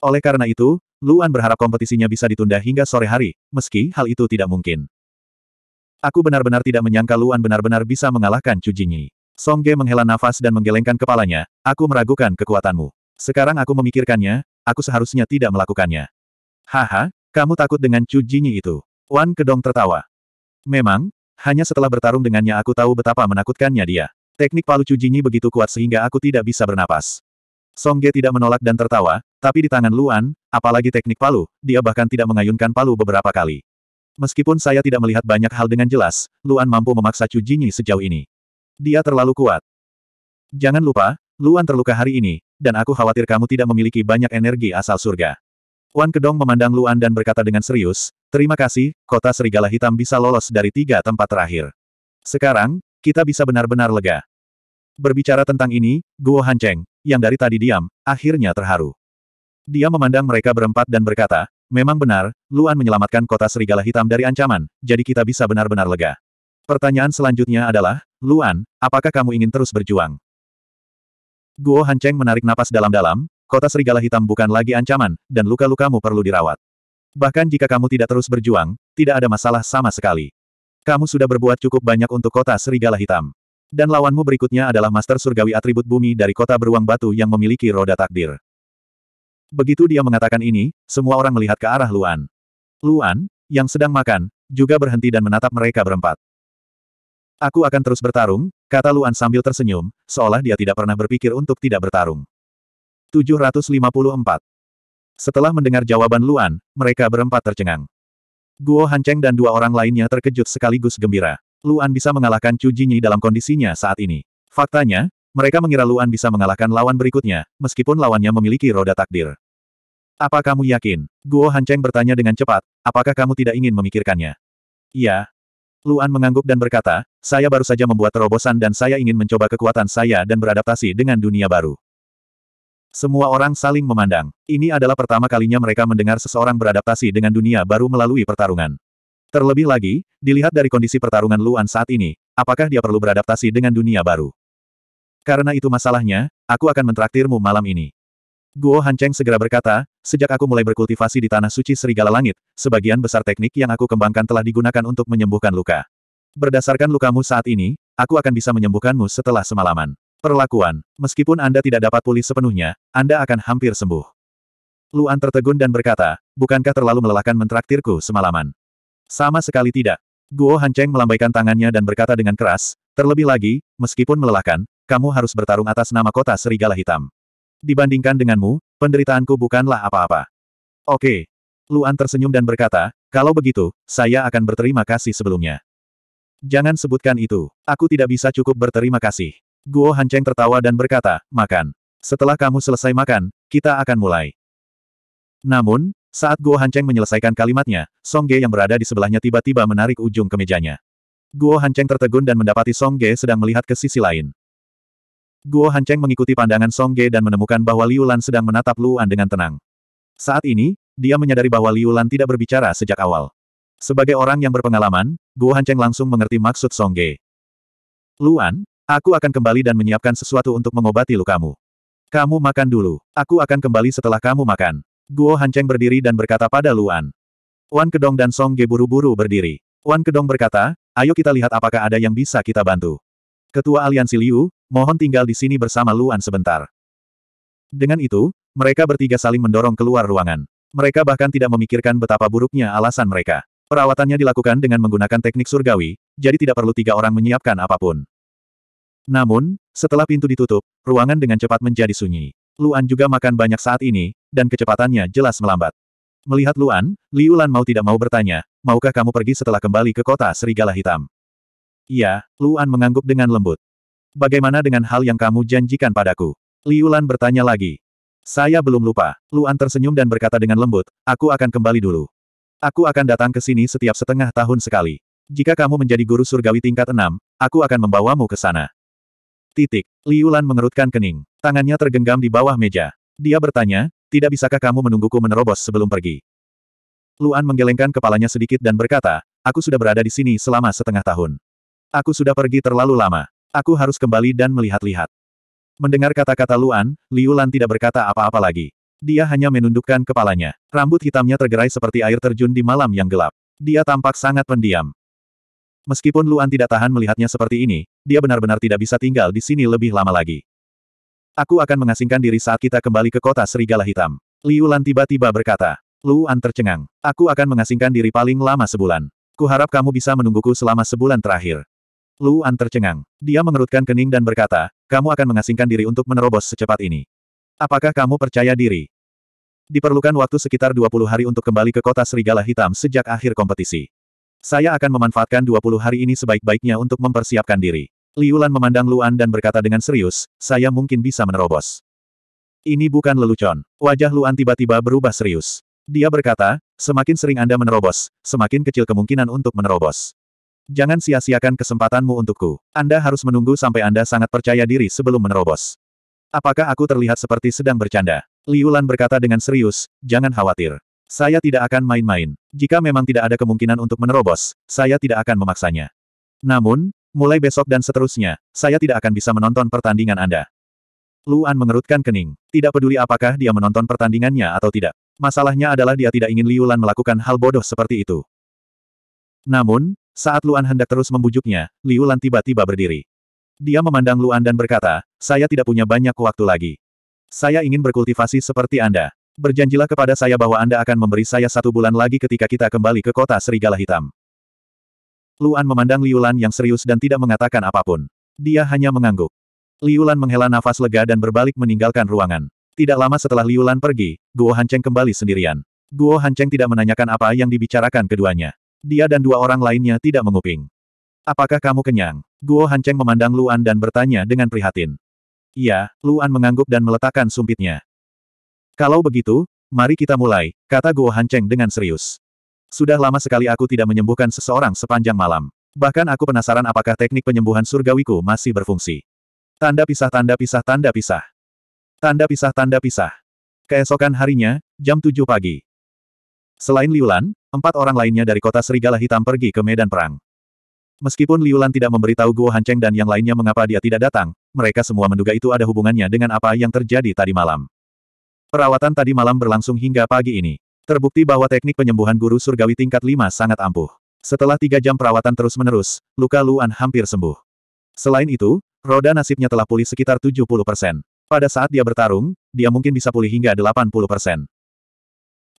Oleh karena itu, Luan berharap kompetisinya bisa ditunda hingga sore hari, meski hal itu tidak mungkin. Aku benar-benar tidak menyangka Luan benar-benar bisa mengalahkan Chu Jingyi. Song Ge menghela nafas dan menggelengkan kepalanya, aku meragukan kekuatanmu. Sekarang aku memikirkannya, aku seharusnya tidak melakukannya. Haha, kamu takut dengan Chu itu. Wan Kedong tertawa. Memang, hanya setelah bertarung dengannya aku tahu betapa menakutkannya dia. Teknik palu cujinyi begitu kuat sehingga aku tidak bisa bernapas. Songge tidak menolak dan tertawa, tapi di tangan Luan, apalagi teknik palu, dia bahkan tidak mengayunkan palu beberapa kali. Meskipun saya tidak melihat banyak hal dengan jelas, Luan mampu memaksa cujinyi sejauh ini. Dia terlalu kuat. Jangan lupa, Luan terluka hari ini, dan aku khawatir kamu tidak memiliki banyak energi asal surga. Wan Kedong memandang Luan dan berkata dengan serius, Terima kasih, kota serigala hitam bisa lolos dari tiga tempat terakhir. Sekarang, kita bisa benar-benar lega. Berbicara tentang ini, Guo Hancheng, yang dari tadi diam, akhirnya terharu. Dia memandang mereka berempat dan berkata, memang benar, Luan menyelamatkan kota serigala hitam dari ancaman, jadi kita bisa benar-benar lega. Pertanyaan selanjutnya adalah, Luan, apakah kamu ingin terus berjuang? Guo Hancheng menarik napas dalam-dalam, kota serigala hitam bukan lagi ancaman, dan luka-lukamu perlu dirawat. Bahkan jika kamu tidak terus berjuang, tidak ada masalah sama sekali. Kamu sudah berbuat cukup banyak untuk kota Serigala Hitam. Dan lawanmu berikutnya adalah Master Surgawi Atribut Bumi dari kota Beruang Batu yang memiliki roda takdir. Begitu dia mengatakan ini, semua orang melihat ke arah Luan. Luan, yang sedang makan, juga berhenti dan menatap mereka berempat. Aku akan terus bertarung, kata Luan sambil tersenyum, seolah dia tidak pernah berpikir untuk tidak bertarung. 754. Setelah mendengar jawaban Luan, mereka berempat tercengang. Guo Hancheng dan dua orang lainnya terkejut sekaligus gembira. Luan bisa mengalahkan Chu Jinyi dalam kondisinya saat ini. Faktanya, mereka mengira Luan bisa mengalahkan lawan berikutnya, meskipun lawannya memiliki roda takdir. Apa kamu yakin? Guo Hancheng bertanya dengan cepat, apakah kamu tidak ingin memikirkannya? Iya. Luan mengangguk dan berkata, saya baru saja membuat terobosan dan saya ingin mencoba kekuatan saya dan beradaptasi dengan dunia baru. Semua orang saling memandang. Ini adalah pertama kalinya mereka mendengar seseorang beradaptasi dengan dunia baru melalui pertarungan. Terlebih lagi, dilihat dari kondisi pertarungan Luan saat ini, apakah dia perlu beradaptasi dengan dunia baru? Karena itu masalahnya, aku akan mentraktirmu malam ini. Guo Hancheng segera berkata, sejak aku mulai berkultivasi di Tanah Suci Serigala Langit, sebagian besar teknik yang aku kembangkan telah digunakan untuk menyembuhkan luka. Berdasarkan lukamu saat ini, aku akan bisa menyembuhkanmu setelah semalaman. Perlakuan, meskipun Anda tidak dapat pulih sepenuhnya, Anda akan hampir sembuh. Luan tertegun dan berkata, bukankah terlalu melelahkan mentraktirku semalaman? Sama sekali tidak. Guo Hanceng melambaikan tangannya dan berkata dengan keras, terlebih lagi, meskipun melelahkan, kamu harus bertarung atas nama kota Serigala Hitam. Dibandingkan denganmu, penderitaanku bukanlah apa-apa. Oke. Luan tersenyum dan berkata, kalau begitu, saya akan berterima kasih sebelumnya. Jangan sebutkan itu. Aku tidak bisa cukup berterima kasih. Guo Hancheng tertawa dan berkata, makan. Setelah kamu selesai makan, kita akan mulai. Namun, saat Guo Hancheng menyelesaikan kalimatnya, Song Ge yang berada di sebelahnya tiba-tiba menarik ujung kemejanya. Guo Hancheng tertegun dan mendapati Song Ge sedang melihat ke sisi lain. Guo Hancheng mengikuti pandangan Song Ge dan menemukan bahwa Liu Lan sedang menatap Luan dengan tenang. Saat ini, dia menyadari bahwa Liu Lan tidak berbicara sejak awal. Sebagai orang yang berpengalaman, Guo Hancheng langsung mengerti maksud Song Ge. Luan, Aku akan kembali dan menyiapkan sesuatu untuk mengobati lukamu. Kamu makan dulu. Aku akan kembali setelah kamu makan. Guo Hanceng berdiri dan berkata pada Luan. Wan Kedong dan Song Ge buru-buru berdiri. Wan Kedong berkata, ayo kita lihat apakah ada yang bisa kita bantu. Ketua Aliansi Liu, mohon tinggal di sini bersama Luan sebentar. Dengan itu, mereka bertiga saling mendorong keluar ruangan. Mereka bahkan tidak memikirkan betapa buruknya alasan mereka. Perawatannya dilakukan dengan menggunakan teknik surgawi, jadi tidak perlu tiga orang menyiapkan apapun. Namun, setelah pintu ditutup, ruangan dengan cepat menjadi sunyi. Luan juga makan banyak saat ini, dan kecepatannya jelas melambat. Melihat Luan, Liu Lan mau tidak mau bertanya, maukah kamu pergi setelah kembali ke kota Serigala Hitam? Iya, Luan mengangguk dengan lembut. Bagaimana dengan hal yang kamu janjikan padaku? Liulan bertanya lagi. Saya belum lupa. Luan tersenyum dan berkata dengan lembut, aku akan kembali dulu. Aku akan datang ke sini setiap setengah tahun sekali. Jika kamu menjadi guru surgawi tingkat enam, aku akan membawamu ke sana. Titik. Liulan mengerutkan kening. Tangannya tergenggam di bawah meja. Dia bertanya, tidak bisakah kamu menungguku menerobos sebelum pergi? Luan menggelengkan kepalanya sedikit dan berkata, aku sudah berada di sini selama setengah tahun. Aku sudah pergi terlalu lama. Aku harus kembali dan melihat-lihat. Mendengar kata-kata Luan, Liulan tidak berkata apa-apa lagi. Dia hanya menundukkan kepalanya. Rambut hitamnya tergerai seperti air terjun di malam yang gelap. Dia tampak sangat pendiam. Meskipun Luan tidak tahan melihatnya seperti ini, dia benar-benar tidak bisa tinggal di sini lebih lama lagi. Aku akan mengasingkan diri saat kita kembali ke kota Serigala Hitam. Liu Lan tiba-tiba berkata. Luan tercengang. Aku akan mengasingkan diri paling lama sebulan. Kuharap kamu bisa menungguku selama sebulan terakhir. Luan tercengang. Dia mengerutkan kening dan berkata, kamu akan mengasingkan diri untuk menerobos secepat ini. Apakah kamu percaya diri? Diperlukan waktu sekitar 20 hari untuk kembali ke kota Serigala Hitam sejak akhir kompetisi. Saya akan memanfaatkan 20 hari ini sebaik-baiknya untuk mempersiapkan diri. Liulan memandang Luan dan berkata dengan serius, saya mungkin bisa menerobos. Ini bukan lelucon. Wajah Luan tiba-tiba berubah serius. Dia berkata, semakin sering Anda menerobos, semakin kecil kemungkinan untuk menerobos. Jangan sia-siakan kesempatanmu untukku. Anda harus menunggu sampai Anda sangat percaya diri sebelum menerobos. Apakah aku terlihat seperti sedang bercanda? Liulan berkata dengan serius, jangan khawatir. Saya tidak akan main-main. Jika memang tidak ada kemungkinan untuk menerobos, saya tidak akan memaksanya. Namun, mulai besok dan seterusnya, saya tidak akan bisa menonton pertandingan Anda. Luan mengerutkan kening. Tidak peduli apakah dia menonton pertandingannya atau tidak. Masalahnya adalah dia tidak ingin Liulan melakukan hal bodoh seperti itu. Namun, saat Luan hendak terus membujuknya, Liulan tiba-tiba berdiri. Dia memandang Luan dan berkata, saya tidak punya banyak waktu lagi. Saya ingin berkultivasi seperti Anda berjanjilah kepada saya bahwa Anda akan memberi saya satu bulan lagi ketika kita kembali ke kota Serigala Hitam. Luan memandang Liulan yang serius dan tidak mengatakan apapun. Dia hanya mengangguk. Liulan menghela nafas lega dan berbalik meninggalkan ruangan. Tidak lama setelah Liulan pergi, Guo Hanceng kembali sendirian. Guo Hanceng tidak menanyakan apa yang dibicarakan keduanya. Dia dan dua orang lainnya tidak menguping. Apakah kamu kenyang? Guo Hanceng memandang Luan dan bertanya dengan prihatin. Iya, Luan mengangguk dan meletakkan sumpitnya. Kalau begitu, mari kita mulai, kata Guo Hancheng dengan serius. Sudah lama sekali aku tidak menyembuhkan seseorang sepanjang malam. Bahkan aku penasaran apakah teknik penyembuhan surgawiku masih berfungsi. Tanda pisah tanda pisah tanda pisah. Tanda pisah tanda pisah. Keesokan harinya, jam 7 pagi. Selain Liulan, empat orang lainnya dari kota Serigala Hitam pergi ke medan perang. Meskipun Liulan tidak memberitahu Guo Hancheng dan yang lainnya mengapa dia tidak datang, mereka semua menduga itu ada hubungannya dengan apa yang terjadi tadi malam. Perawatan tadi malam berlangsung hingga pagi ini. Terbukti bahwa teknik penyembuhan guru surgawi tingkat 5 sangat ampuh. Setelah tiga jam perawatan terus-menerus, luka Luan hampir sembuh. Selain itu, roda nasibnya telah pulih sekitar 70 persen. Pada saat dia bertarung, dia mungkin bisa pulih hingga 80 persen.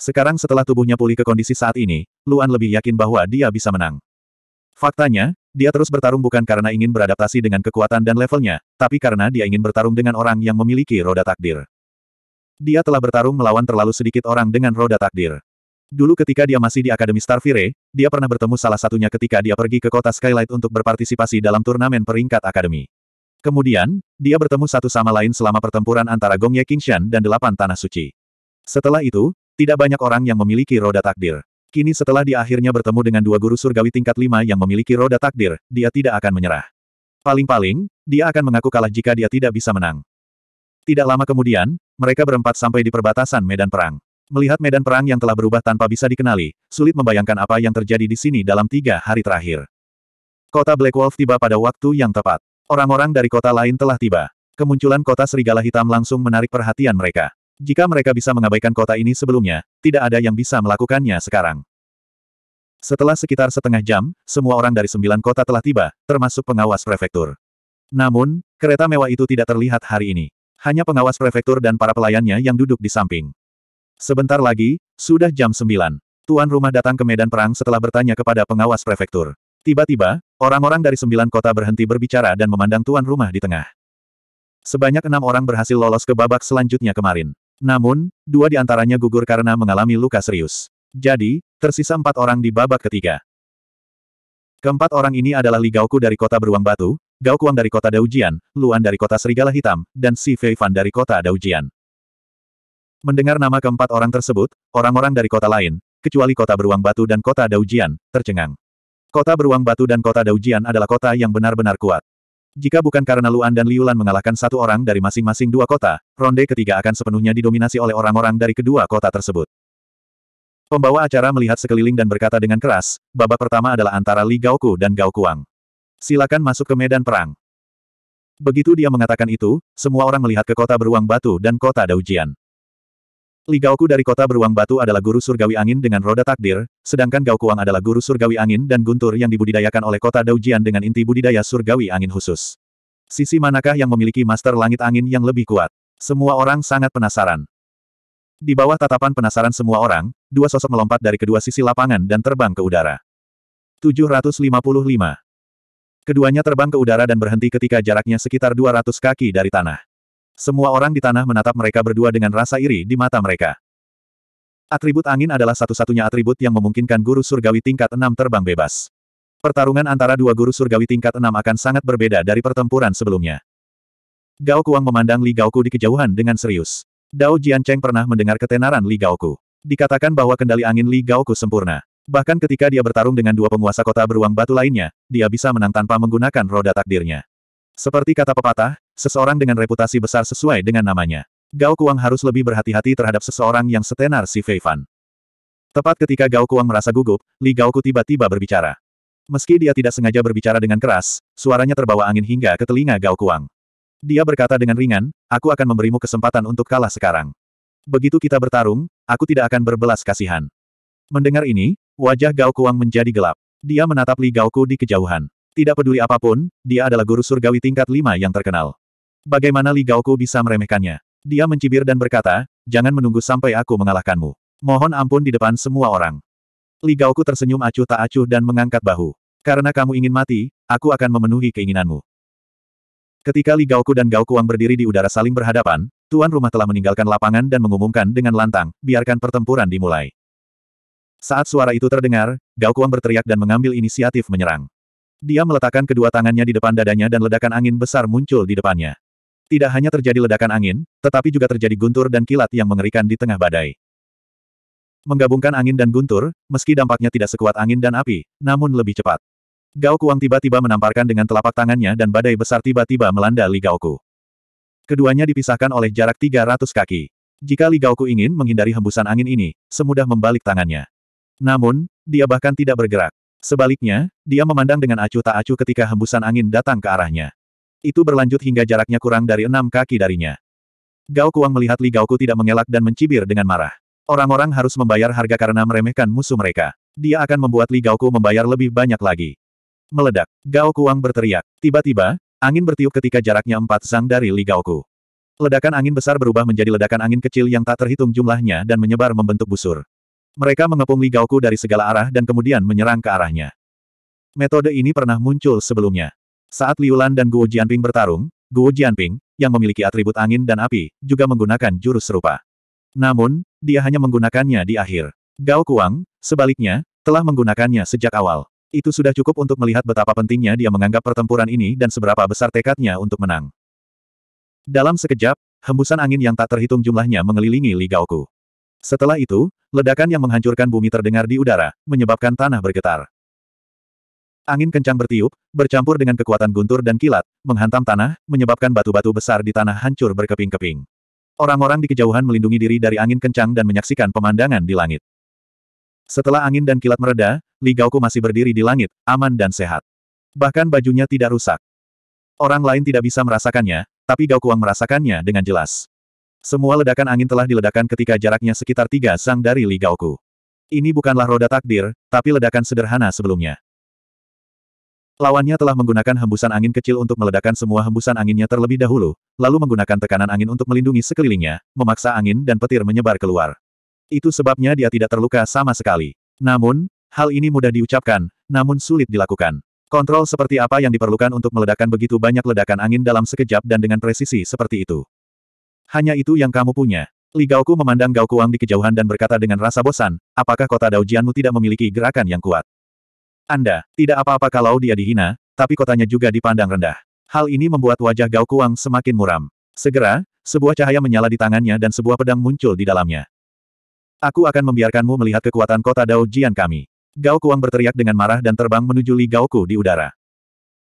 Sekarang setelah tubuhnya pulih ke kondisi saat ini, Luan lebih yakin bahwa dia bisa menang. Faktanya, dia terus bertarung bukan karena ingin beradaptasi dengan kekuatan dan levelnya, tapi karena dia ingin bertarung dengan orang yang memiliki roda takdir. Dia telah bertarung melawan terlalu sedikit orang dengan roda takdir. Dulu ketika dia masih di Akademi Starfire, dia pernah bertemu salah satunya ketika dia pergi ke kota Skylight untuk berpartisipasi dalam turnamen peringkat Akademi. Kemudian, dia bertemu satu sama lain selama pertempuran antara Gong Ye Qingshan dan Delapan Tanah Suci. Setelah itu, tidak banyak orang yang memiliki roda takdir. Kini setelah dia akhirnya bertemu dengan dua guru surgawi tingkat lima yang memiliki roda takdir, dia tidak akan menyerah. Paling-paling, dia akan mengaku kalah jika dia tidak bisa menang. Tidak lama kemudian, mereka berempat sampai di perbatasan medan perang. Melihat medan perang yang telah berubah tanpa bisa dikenali, sulit membayangkan apa yang terjadi di sini dalam tiga hari terakhir. Kota Black Wolf tiba pada waktu yang tepat. Orang-orang dari kota lain telah tiba. Kemunculan kota serigala hitam langsung menarik perhatian mereka. Jika mereka bisa mengabaikan kota ini sebelumnya, tidak ada yang bisa melakukannya sekarang. Setelah sekitar setengah jam, semua orang dari sembilan kota telah tiba, termasuk pengawas prefektur. Namun, kereta mewah itu tidak terlihat hari ini. Hanya pengawas prefektur dan para pelayannya yang duduk di samping. Sebentar lagi, sudah jam 9. Tuan rumah datang ke medan perang setelah bertanya kepada pengawas prefektur. Tiba-tiba, orang-orang dari sembilan kota berhenti berbicara dan memandang tuan rumah di tengah. Sebanyak enam orang berhasil lolos ke babak selanjutnya kemarin. Namun, dua di antaranya gugur karena mengalami luka serius. Jadi, tersisa empat orang di babak ketiga. Keempat orang ini adalah Ligauku dari kota Beruang Batu, Gao Kuang dari kota Daujian, Luan dari kota Serigala Hitam, dan Si Fei Fan dari kota Daujian. Mendengar nama keempat orang tersebut, orang-orang dari kota lain, kecuali kota beruang batu dan kota Daujian, tercengang. Kota beruang batu dan kota Daujian adalah kota yang benar-benar kuat. Jika bukan karena Luan dan Liulan mengalahkan satu orang dari masing-masing dua kota, ronde ketiga akan sepenuhnya didominasi oleh orang-orang dari kedua kota tersebut. Pembawa acara melihat sekeliling dan berkata dengan keras, babak pertama adalah antara Li Gaoku dan Gao Kuang. Silakan masuk ke medan perang. Begitu dia mengatakan itu, semua orang melihat ke kota beruang batu dan kota Daujian. Li dari kota beruang batu adalah guru surgawi angin dengan roda takdir, sedangkan Gao adalah guru surgawi angin dan guntur yang dibudidayakan oleh kota Daujian dengan inti budidaya surgawi angin khusus. Sisi manakah yang memiliki master langit angin yang lebih kuat? Semua orang sangat penasaran. Di bawah tatapan penasaran semua orang, dua sosok melompat dari kedua sisi lapangan dan terbang ke udara. 755 Keduanya terbang ke udara dan berhenti ketika jaraknya sekitar 200 kaki dari tanah. Semua orang di tanah menatap mereka berdua dengan rasa iri di mata mereka. Atribut angin adalah satu-satunya atribut yang memungkinkan guru surgawi tingkat 6 terbang bebas. Pertarungan antara dua guru surgawi tingkat 6 akan sangat berbeda dari pertempuran sebelumnya. Gao Kuang memandang Li Gaoku di kejauhan dengan serius. Dao Jian Cheng pernah mendengar ketenaran Li Gaoku. Dikatakan bahwa kendali angin Li Gaoku sempurna. Bahkan ketika dia bertarung dengan dua penguasa kota beruang batu lainnya, dia bisa menang tanpa menggunakan roda takdirnya. Seperti kata pepatah, seseorang dengan reputasi besar sesuai dengan namanya. Gao Kuang harus lebih berhati-hati terhadap seseorang yang setenar si Fei Fan. Tepat ketika Gao Kuang merasa gugup, Li Gao Ku tiba-tiba berbicara. Meski dia tidak sengaja berbicara dengan keras, suaranya terbawa angin hingga ke telinga Gao Kuang. Dia berkata dengan ringan, aku akan memberimu kesempatan untuk kalah sekarang. Begitu kita bertarung, aku tidak akan berbelas kasihan. Mendengar ini, Wajah Gao Kuang menjadi gelap. Dia menatap Li Gao Ku di kejauhan. Tidak peduli apapun, dia adalah guru surgawi tingkat lima yang terkenal. Bagaimana Li Gao Ku bisa meremehkannya? Dia mencibir dan berkata, jangan menunggu sampai aku mengalahkanmu. Mohon ampun di depan semua orang. Li Gao Ku tersenyum acuh tak acuh dan mengangkat bahu. Karena kamu ingin mati, aku akan memenuhi keinginanmu. Ketika Li Gao Ku dan Gao Kuang berdiri di udara saling berhadapan, tuan rumah telah meninggalkan lapangan dan mengumumkan dengan lantang, biarkan pertempuran dimulai. Saat suara itu terdengar, Gao Kuang berteriak dan mengambil inisiatif menyerang. Dia meletakkan kedua tangannya di depan dadanya dan ledakan angin besar muncul di depannya. Tidak hanya terjadi ledakan angin, tetapi juga terjadi guntur dan kilat yang mengerikan di tengah badai. Menggabungkan angin dan guntur, meski dampaknya tidak sekuat angin dan api, namun lebih cepat. Gao Kuang tiba-tiba menamparkan dengan telapak tangannya dan badai besar tiba-tiba melanda Li Gaoku. Keduanya dipisahkan oleh jarak 300 kaki. Jika Li Gaoku ingin menghindari hembusan angin ini, semudah membalik tangannya. Namun, dia bahkan tidak bergerak. Sebaliknya, dia memandang dengan acuh tak acuh ketika hembusan angin datang ke arahnya. Itu berlanjut hingga jaraknya kurang dari enam kaki darinya. Gao Kuang melihat Li Gaoku tidak mengelak dan mencibir dengan marah. Orang-orang harus membayar harga karena meremehkan musuh mereka. Dia akan membuat Li Gaoku membayar lebih banyak lagi. Meledak, Gao Kuang berteriak. Tiba-tiba, angin bertiup ketika jaraknya empat sang dari Li Gaoku. Ledakan angin besar berubah menjadi ledakan angin kecil yang tak terhitung jumlahnya dan menyebar membentuk busur. Mereka mengepung Li Gaoku dari segala arah dan kemudian menyerang ke arahnya. Metode ini pernah muncul sebelumnya. Saat Liulan dan Guo Jianping bertarung, Guo Jianping, yang memiliki atribut angin dan api, juga menggunakan jurus serupa. Namun, dia hanya menggunakannya di akhir. Gao Kuang, sebaliknya, telah menggunakannya sejak awal. Itu sudah cukup untuk melihat betapa pentingnya dia menganggap pertempuran ini dan seberapa besar tekadnya untuk menang. Dalam sekejap, hembusan angin yang tak terhitung jumlahnya mengelilingi Li Gaoku. Setelah itu, ledakan yang menghancurkan bumi terdengar di udara, menyebabkan tanah bergetar. Angin kencang bertiup, bercampur dengan kekuatan guntur dan kilat, menghantam tanah, menyebabkan batu-batu besar di tanah hancur berkeping-keping. Orang-orang di kejauhan melindungi diri dari angin kencang dan menyaksikan pemandangan di langit. Setelah angin dan kilat mereda, Li Gaoku masih berdiri di langit, aman dan sehat. Bahkan bajunya tidak rusak. Orang lain tidak bisa merasakannya, tapi Gaokuang merasakannya dengan jelas. Semua ledakan angin telah diledakkan ketika jaraknya sekitar tiga sang dari Li Gaoku. Ini bukanlah roda takdir, tapi ledakan sederhana sebelumnya. Lawannya telah menggunakan hembusan angin kecil untuk meledakkan semua hembusan anginnya terlebih dahulu, lalu menggunakan tekanan angin untuk melindungi sekelilingnya, memaksa angin dan petir menyebar keluar. Itu sebabnya dia tidak terluka sama sekali. Namun, hal ini mudah diucapkan, namun sulit dilakukan. Kontrol seperti apa yang diperlukan untuk meledakkan begitu banyak ledakan angin dalam sekejap dan dengan presisi seperti itu. Hanya itu yang kamu punya. Li Gaoku memandang Gao Kuang di kejauhan dan berkata dengan rasa bosan, apakah kota Daojianmu tidak memiliki gerakan yang kuat? Anda, tidak apa-apa kalau dia dihina, tapi kotanya juga dipandang rendah. Hal ini membuat wajah Gao Kuang semakin muram. Segera, sebuah cahaya menyala di tangannya dan sebuah pedang muncul di dalamnya. Aku akan membiarkanmu melihat kekuatan kota Daojian kami. Gao Kuang berteriak dengan marah dan terbang menuju Li Gaoku di udara.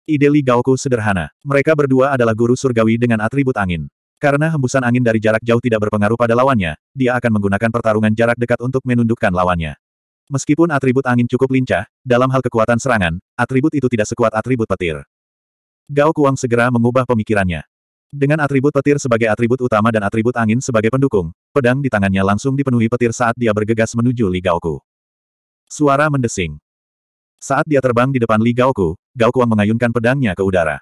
Ide Li Gaoku sederhana. Mereka berdua adalah guru surgawi dengan atribut angin. Karena hembusan angin dari jarak jauh tidak berpengaruh pada lawannya, dia akan menggunakan pertarungan jarak dekat untuk menundukkan lawannya. Meskipun atribut angin cukup lincah, dalam hal kekuatan serangan, atribut itu tidak sekuat atribut petir. Gao Kuang segera mengubah pemikirannya. Dengan atribut petir sebagai atribut utama dan atribut angin sebagai pendukung, pedang di tangannya langsung dipenuhi petir saat dia bergegas menuju Li Ku. Suara mendesing. Saat dia terbang di depan Li Ku, Gao Kuang mengayunkan pedangnya ke udara.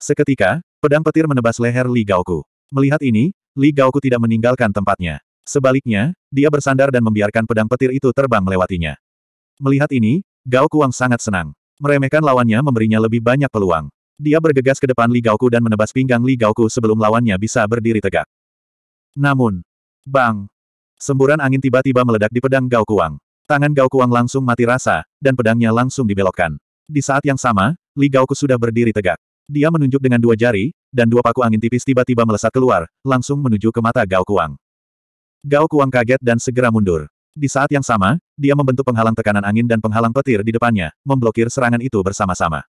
Seketika, pedang petir menebas leher Li Ku. Melihat ini, Li Gaoku tidak meninggalkan tempatnya. Sebaliknya, dia bersandar dan membiarkan pedang petir itu terbang melewatinya. Melihat ini, Gao Kuang sangat senang. Meremehkan lawannya memberinya lebih banyak peluang. Dia bergegas ke depan Li Gaoku dan menebas pinggang Li Gaoku sebelum lawannya bisa berdiri tegak. Namun, bang! Semburan angin tiba-tiba meledak di pedang Gao Kuang. Tangan Gao Kuang langsung mati rasa, dan pedangnya langsung dibelokkan. Di saat yang sama, Li Gaoku sudah berdiri tegak. Dia menunjuk dengan dua jari, dan dua paku angin tipis tiba-tiba melesat keluar, langsung menuju ke mata Gao Kuang. Gao Kuang kaget dan segera mundur. Di saat yang sama, dia membentuk penghalang tekanan angin dan penghalang petir di depannya, memblokir serangan itu bersama-sama.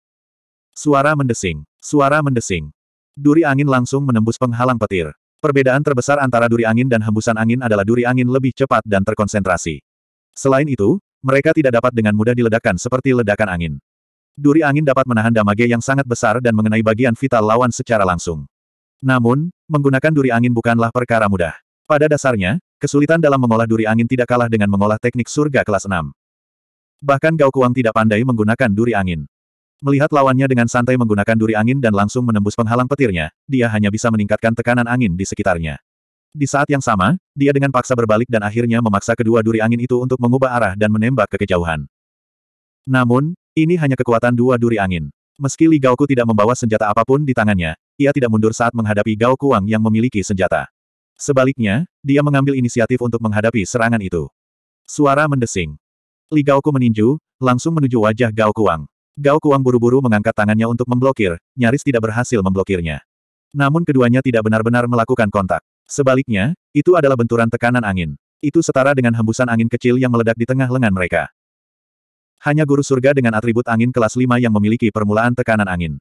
Suara mendesing. Suara mendesing. Duri angin langsung menembus penghalang petir. Perbedaan terbesar antara duri angin dan hembusan angin adalah duri angin lebih cepat dan terkonsentrasi. Selain itu, mereka tidak dapat dengan mudah diledakkan seperti ledakan angin duri angin dapat menahan damage yang sangat besar dan mengenai bagian vital lawan secara langsung. Namun, menggunakan duri angin bukanlah perkara mudah. Pada dasarnya, kesulitan dalam mengolah duri angin tidak kalah dengan mengolah teknik surga kelas 6. Bahkan Gao Kuang tidak pandai menggunakan duri angin. Melihat lawannya dengan santai menggunakan duri angin dan langsung menembus penghalang petirnya, dia hanya bisa meningkatkan tekanan angin di sekitarnya. Di saat yang sama, dia dengan paksa berbalik dan akhirnya memaksa kedua duri angin itu untuk mengubah arah dan menembak ke kejauhan. Namun, ini hanya kekuatan dua duri angin. Meski Li Gaoku tidak membawa senjata apapun di tangannya, ia tidak mundur saat menghadapi Gao Kuang yang memiliki senjata. Sebaliknya, dia mengambil inisiatif untuk menghadapi serangan itu. Suara mendesing. Li Gaoku meninju, langsung menuju wajah Gao Kuang. Gao Kuang buru-buru mengangkat tangannya untuk memblokir, nyaris tidak berhasil memblokirnya. Namun keduanya tidak benar-benar melakukan kontak. Sebaliknya, itu adalah benturan tekanan angin. Itu setara dengan hembusan angin kecil yang meledak di tengah lengan mereka. Hanya guru surga dengan atribut angin kelas 5 yang memiliki permulaan tekanan angin.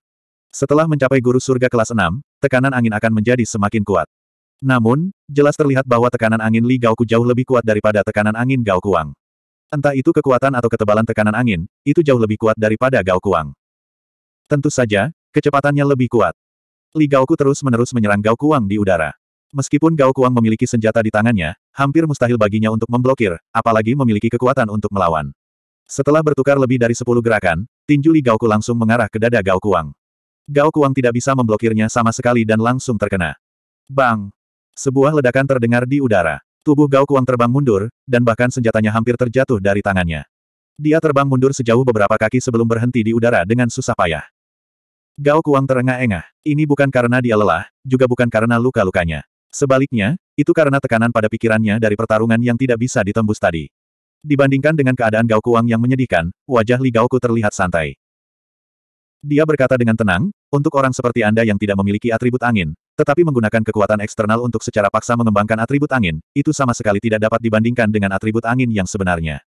Setelah mencapai guru surga kelas 6, tekanan angin akan menjadi semakin kuat. Namun, jelas terlihat bahwa tekanan angin Li Gaoku jauh lebih kuat daripada tekanan angin Gaokuang. Kuang. Entah itu kekuatan atau ketebalan tekanan angin, itu jauh lebih kuat daripada Gaokuang. Kuang. Tentu saja, kecepatannya lebih kuat. Li Gaoku terus-menerus menyerang Gaokuang Kuang di udara. Meskipun Gaokuang Kuang memiliki senjata di tangannya, hampir mustahil baginya untuk memblokir, apalagi memiliki kekuatan untuk melawan. Setelah bertukar lebih dari sepuluh gerakan, tinju Li Gaoku langsung mengarah ke dada Gao Kuang. Gao Kuang tidak bisa memblokirnya sama sekali dan langsung terkena. Bang! Sebuah ledakan terdengar di udara. Tubuh Gao Kuang terbang mundur, dan bahkan senjatanya hampir terjatuh dari tangannya. Dia terbang mundur sejauh beberapa kaki sebelum berhenti di udara dengan susah payah. Gao Kuang terengah-engah. Ini bukan karena dia lelah, juga bukan karena luka-lukanya. Sebaliknya, itu karena tekanan pada pikirannya dari pertarungan yang tidak bisa ditembus tadi. Dibandingkan dengan keadaan Gao Kuang yang menyedihkan, wajah Li Gao Ku terlihat santai. Dia berkata dengan tenang, untuk orang seperti Anda yang tidak memiliki atribut angin, tetapi menggunakan kekuatan eksternal untuk secara paksa mengembangkan atribut angin, itu sama sekali tidak dapat dibandingkan dengan atribut angin yang sebenarnya.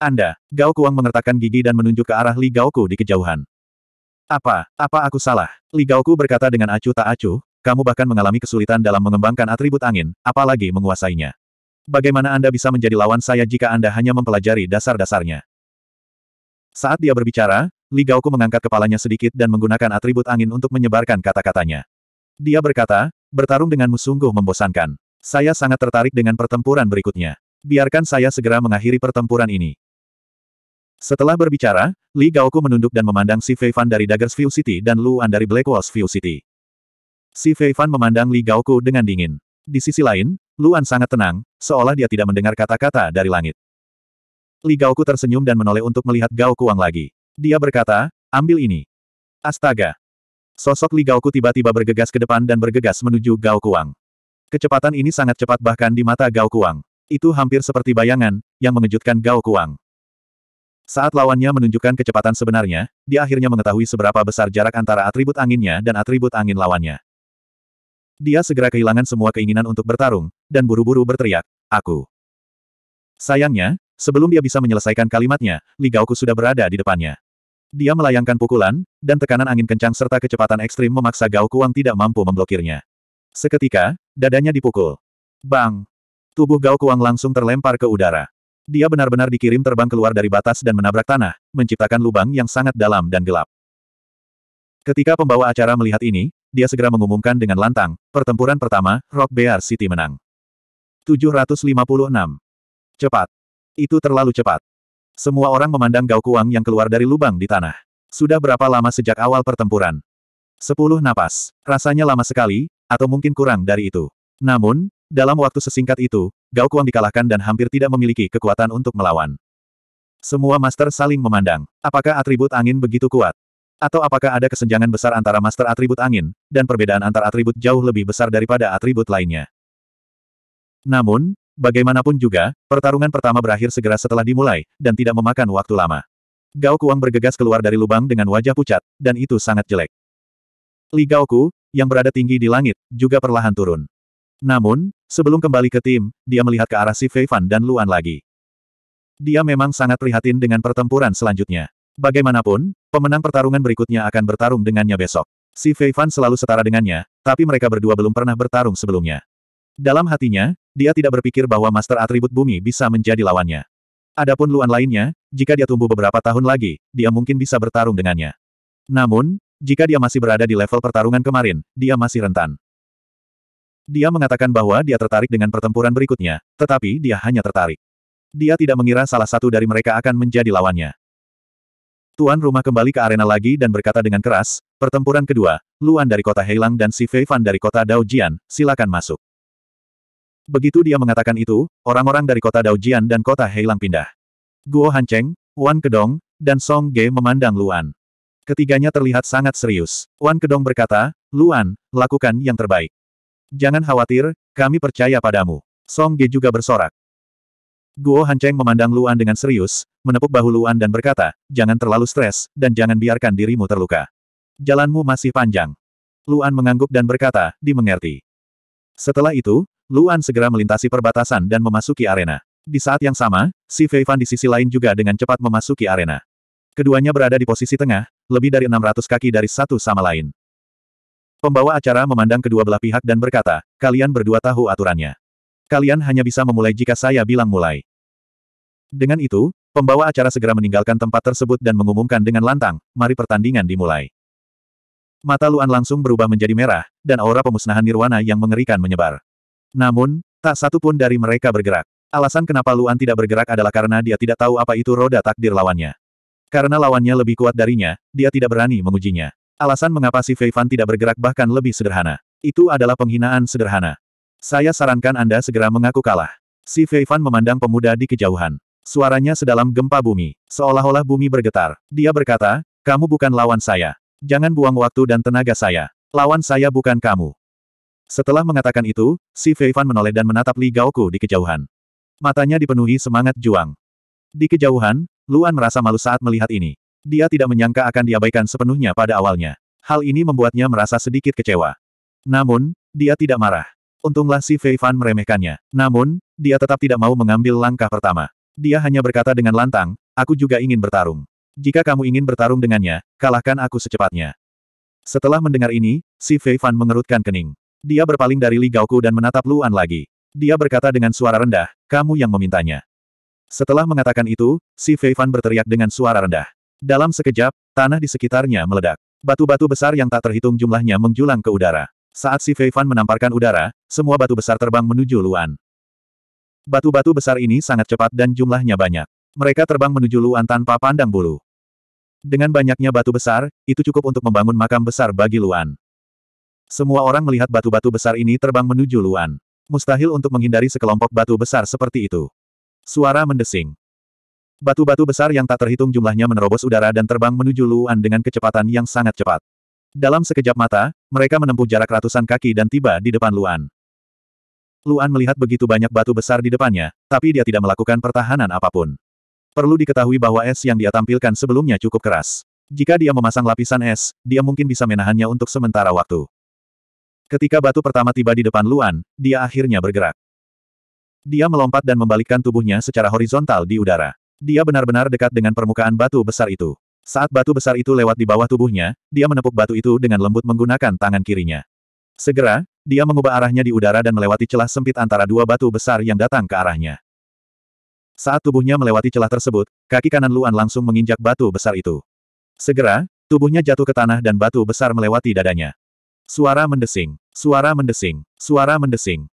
Anda, Gao Kuang mengertakkan gigi dan menunjuk ke arah Li Gao Ku di kejauhan. Apa, apa aku salah? Li Gao Ku berkata dengan acuh tak acuh, kamu bahkan mengalami kesulitan dalam mengembangkan atribut angin, apalagi menguasainya. Bagaimana Anda bisa menjadi lawan saya jika Anda hanya mempelajari dasar-dasarnya? Saat dia berbicara, Li Gaoku mengangkat kepalanya sedikit dan menggunakan atribut angin untuk menyebarkan kata-katanya. Dia berkata, bertarung denganmu sungguh membosankan. Saya sangat tertarik dengan pertempuran berikutnya. Biarkan saya segera mengakhiri pertempuran ini. Setelah berbicara, Li Gaoku menunduk dan memandang Si Fei Fan dari Daggers View City dan Luan dari Black Walls View City. Si Fei Fan memandang Li Gaoku dengan dingin. Di sisi lain, Luan sangat tenang, seolah dia tidak mendengar kata-kata dari langit. Li Gaoku tersenyum dan menoleh untuk melihat Gao Kuang lagi. Dia berkata, ambil ini. Astaga! Sosok Li Gaoku tiba-tiba bergegas ke depan dan bergegas menuju Gao Kuang. Kecepatan ini sangat cepat bahkan di mata Gao Kuang. Itu hampir seperti bayangan, yang mengejutkan Gao Kuang. Saat lawannya menunjukkan kecepatan sebenarnya, dia akhirnya mengetahui seberapa besar jarak antara atribut anginnya dan atribut angin lawannya. Dia segera kehilangan semua keinginan untuk bertarung, dan buru-buru berteriak, Aku. Sayangnya, sebelum dia bisa menyelesaikan kalimatnya, Gaoku sudah berada di depannya. Dia melayangkan pukulan, dan tekanan angin kencang serta kecepatan ekstrim memaksa Gao Kuang tidak mampu memblokirnya. Seketika, dadanya dipukul. Bang! Tubuh Gao Kuang langsung terlempar ke udara. Dia benar-benar dikirim terbang keluar dari batas dan menabrak tanah, menciptakan lubang yang sangat dalam dan gelap. Ketika pembawa acara melihat ini, dia segera mengumumkan dengan lantang, pertempuran pertama, Rock Bear City menang. 756. Cepat. Itu terlalu cepat. Semua orang memandang Gao Kuang yang keluar dari lubang di tanah. Sudah berapa lama sejak awal pertempuran? Sepuluh napas. Rasanya lama sekali, atau mungkin kurang dari itu. Namun, dalam waktu sesingkat itu, Gao Kuang dikalahkan dan hampir tidak memiliki kekuatan untuk melawan. Semua master saling memandang. Apakah atribut angin begitu kuat? Atau apakah ada kesenjangan besar antara master atribut angin, dan perbedaan antar atribut jauh lebih besar daripada atribut lainnya? Namun, bagaimanapun juga, pertarungan pertama berakhir segera setelah dimulai, dan tidak memakan waktu lama. Gao Kuang bergegas keluar dari lubang dengan wajah pucat, dan itu sangat jelek. Li gao ku yang berada tinggi di langit, juga perlahan turun. Namun, sebelum kembali ke tim, dia melihat ke arah si Fei Fan dan Luan lagi. Dia memang sangat prihatin dengan pertempuran selanjutnya. Bagaimanapun, pemenang pertarungan berikutnya akan bertarung dengannya besok. Si Fei Fan selalu setara dengannya, tapi mereka berdua belum pernah bertarung sebelumnya. Dalam hatinya, dia tidak berpikir bahwa master atribut bumi bisa menjadi lawannya. Adapun Luan lainnya, jika dia tumbuh beberapa tahun lagi, dia mungkin bisa bertarung dengannya. Namun, jika dia masih berada di level pertarungan kemarin, dia masih rentan. Dia mengatakan bahwa dia tertarik dengan pertempuran berikutnya, tetapi dia hanya tertarik. Dia tidak mengira salah satu dari mereka akan menjadi lawannya. Tuan rumah kembali ke arena lagi dan berkata dengan keras, pertempuran kedua, Luan dari kota Heilang dan si Fei Fan dari kota Daojian, silakan masuk. Begitu dia mengatakan itu, orang-orang dari kota Daojian dan kota Heilang pindah. Guo Hancheng, Wan Kedong, dan Song Ge memandang Luan. Ketiganya terlihat sangat serius. Wan Kedong berkata, Luan, lakukan yang terbaik. Jangan khawatir, kami percaya padamu. Song Ge juga bersorak. Guo Hancheng memandang Luan dengan serius, menepuk bahu Luan dan berkata, jangan terlalu stres, dan jangan biarkan dirimu terluka. Jalanmu masih panjang. Luan mengangguk dan berkata, dimengerti. Setelah itu, Luan segera melintasi perbatasan dan memasuki arena. Di saat yang sama, si Fei Fan di sisi lain juga dengan cepat memasuki arena. Keduanya berada di posisi tengah, lebih dari 600 kaki dari satu sama lain. Pembawa acara memandang kedua belah pihak dan berkata, kalian berdua tahu aturannya kalian hanya bisa memulai jika saya bilang mulai. Dengan itu, pembawa acara segera meninggalkan tempat tersebut dan mengumumkan dengan lantang, mari pertandingan dimulai. Mata Luan langsung berubah menjadi merah, dan aura pemusnahan nirwana yang mengerikan menyebar. Namun, tak satu pun dari mereka bergerak. Alasan kenapa Luan tidak bergerak adalah karena dia tidak tahu apa itu roda takdir lawannya. Karena lawannya lebih kuat darinya, dia tidak berani mengujinya. Alasan mengapa si Fei Fan tidak bergerak bahkan lebih sederhana. Itu adalah penghinaan sederhana. Saya sarankan Anda segera mengaku kalah. Si Feifan memandang pemuda di kejauhan. Suaranya sedalam gempa bumi, seolah-olah bumi bergetar. Dia berkata, kamu bukan lawan saya. Jangan buang waktu dan tenaga saya. Lawan saya bukan kamu. Setelah mengatakan itu, si Feifan menoleh dan menatap Li Gaoku di kejauhan. Matanya dipenuhi semangat juang. Di kejauhan, Luan merasa malu saat melihat ini. Dia tidak menyangka akan diabaikan sepenuhnya pada awalnya. Hal ini membuatnya merasa sedikit kecewa. Namun, dia tidak marah. Untunglah si Fei Fan meremehkannya. Namun, dia tetap tidak mau mengambil langkah pertama. Dia hanya berkata dengan lantang, aku juga ingin bertarung. Jika kamu ingin bertarung dengannya, kalahkan aku secepatnya. Setelah mendengar ini, si Fei Fan mengerutkan kening. Dia berpaling dari Li Gaoku dan menatap Luan lagi. Dia berkata dengan suara rendah, kamu yang memintanya. Setelah mengatakan itu, si Fei Fan berteriak dengan suara rendah. Dalam sekejap, tanah di sekitarnya meledak. Batu-batu besar yang tak terhitung jumlahnya menjulang ke udara. Saat si Feifan menamparkan udara, semua batu besar terbang menuju Luan. Batu-batu besar ini sangat cepat dan jumlahnya banyak. Mereka terbang menuju Luan tanpa pandang bulu. Dengan banyaknya batu besar, itu cukup untuk membangun makam besar bagi Luan. Semua orang melihat batu-batu besar ini terbang menuju Luan. Mustahil untuk menghindari sekelompok batu besar seperti itu. Suara mendesing. Batu-batu besar yang tak terhitung jumlahnya menerobos udara dan terbang menuju Luan dengan kecepatan yang sangat cepat. Dalam sekejap mata, mereka menempuh jarak ratusan kaki dan tiba di depan Luan. Luan melihat begitu banyak batu besar di depannya, tapi dia tidak melakukan pertahanan apapun. Perlu diketahui bahwa es yang dia tampilkan sebelumnya cukup keras. Jika dia memasang lapisan es, dia mungkin bisa menahannya untuk sementara waktu. Ketika batu pertama tiba di depan Luan, dia akhirnya bergerak. Dia melompat dan membalikkan tubuhnya secara horizontal di udara. Dia benar-benar dekat dengan permukaan batu besar itu. Saat batu besar itu lewat di bawah tubuhnya, dia menepuk batu itu dengan lembut menggunakan tangan kirinya. Segera, dia mengubah arahnya di udara dan melewati celah sempit antara dua batu besar yang datang ke arahnya. Saat tubuhnya melewati celah tersebut, kaki kanan Luan langsung menginjak batu besar itu. Segera, tubuhnya jatuh ke tanah dan batu besar melewati dadanya. Suara mendesing, suara mendesing, suara mendesing.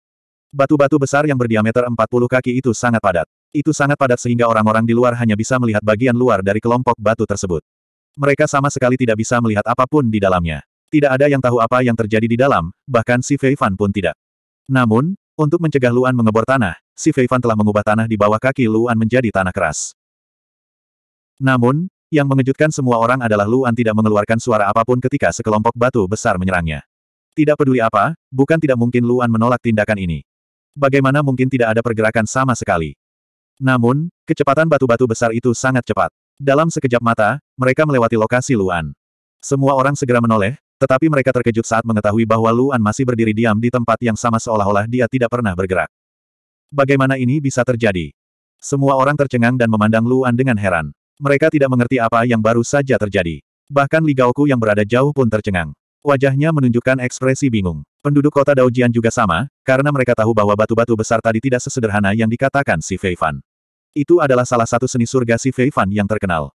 Batu-batu besar yang berdiameter 40 kaki itu sangat padat. Itu sangat padat sehingga orang-orang di luar hanya bisa melihat bagian luar dari kelompok batu tersebut. Mereka sama sekali tidak bisa melihat apapun di dalamnya. Tidak ada yang tahu apa yang terjadi di dalam, bahkan si Fei pun tidak. Namun, untuk mencegah Luan mengebor tanah, si Fei telah mengubah tanah di bawah kaki Luan menjadi tanah keras. Namun, yang mengejutkan semua orang adalah Luan tidak mengeluarkan suara apapun ketika sekelompok batu besar menyerangnya. Tidak peduli apa, bukan tidak mungkin Luan menolak tindakan ini. Bagaimana mungkin tidak ada pergerakan sama sekali? Namun, kecepatan batu-batu besar itu sangat cepat. Dalam sekejap mata, mereka melewati lokasi Luan. Semua orang segera menoleh, tetapi mereka terkejut saat mengetahui bahwa Luan masih berdiri diam di tempat yang sama seolah-olah dia tidak pernah bergerak. Bagaimana ini bisa terjadi? Semua orang tercengang dan memandang Luan dengan heran. Mereka tidak mengerti apa yang baru saja terjadi. Bahkan Li Gaoku yang berada jauh pun tercengang. Wajahnya menunjukkan ekspresi bingung. Penduduk kota Daojian juga sama, karena mereka tahu bahwa batu-batu besar tadi tidak sesederhana yang dikatakan si Feifan. Itu adalah salah satu seni surga si Fan yang terkenal.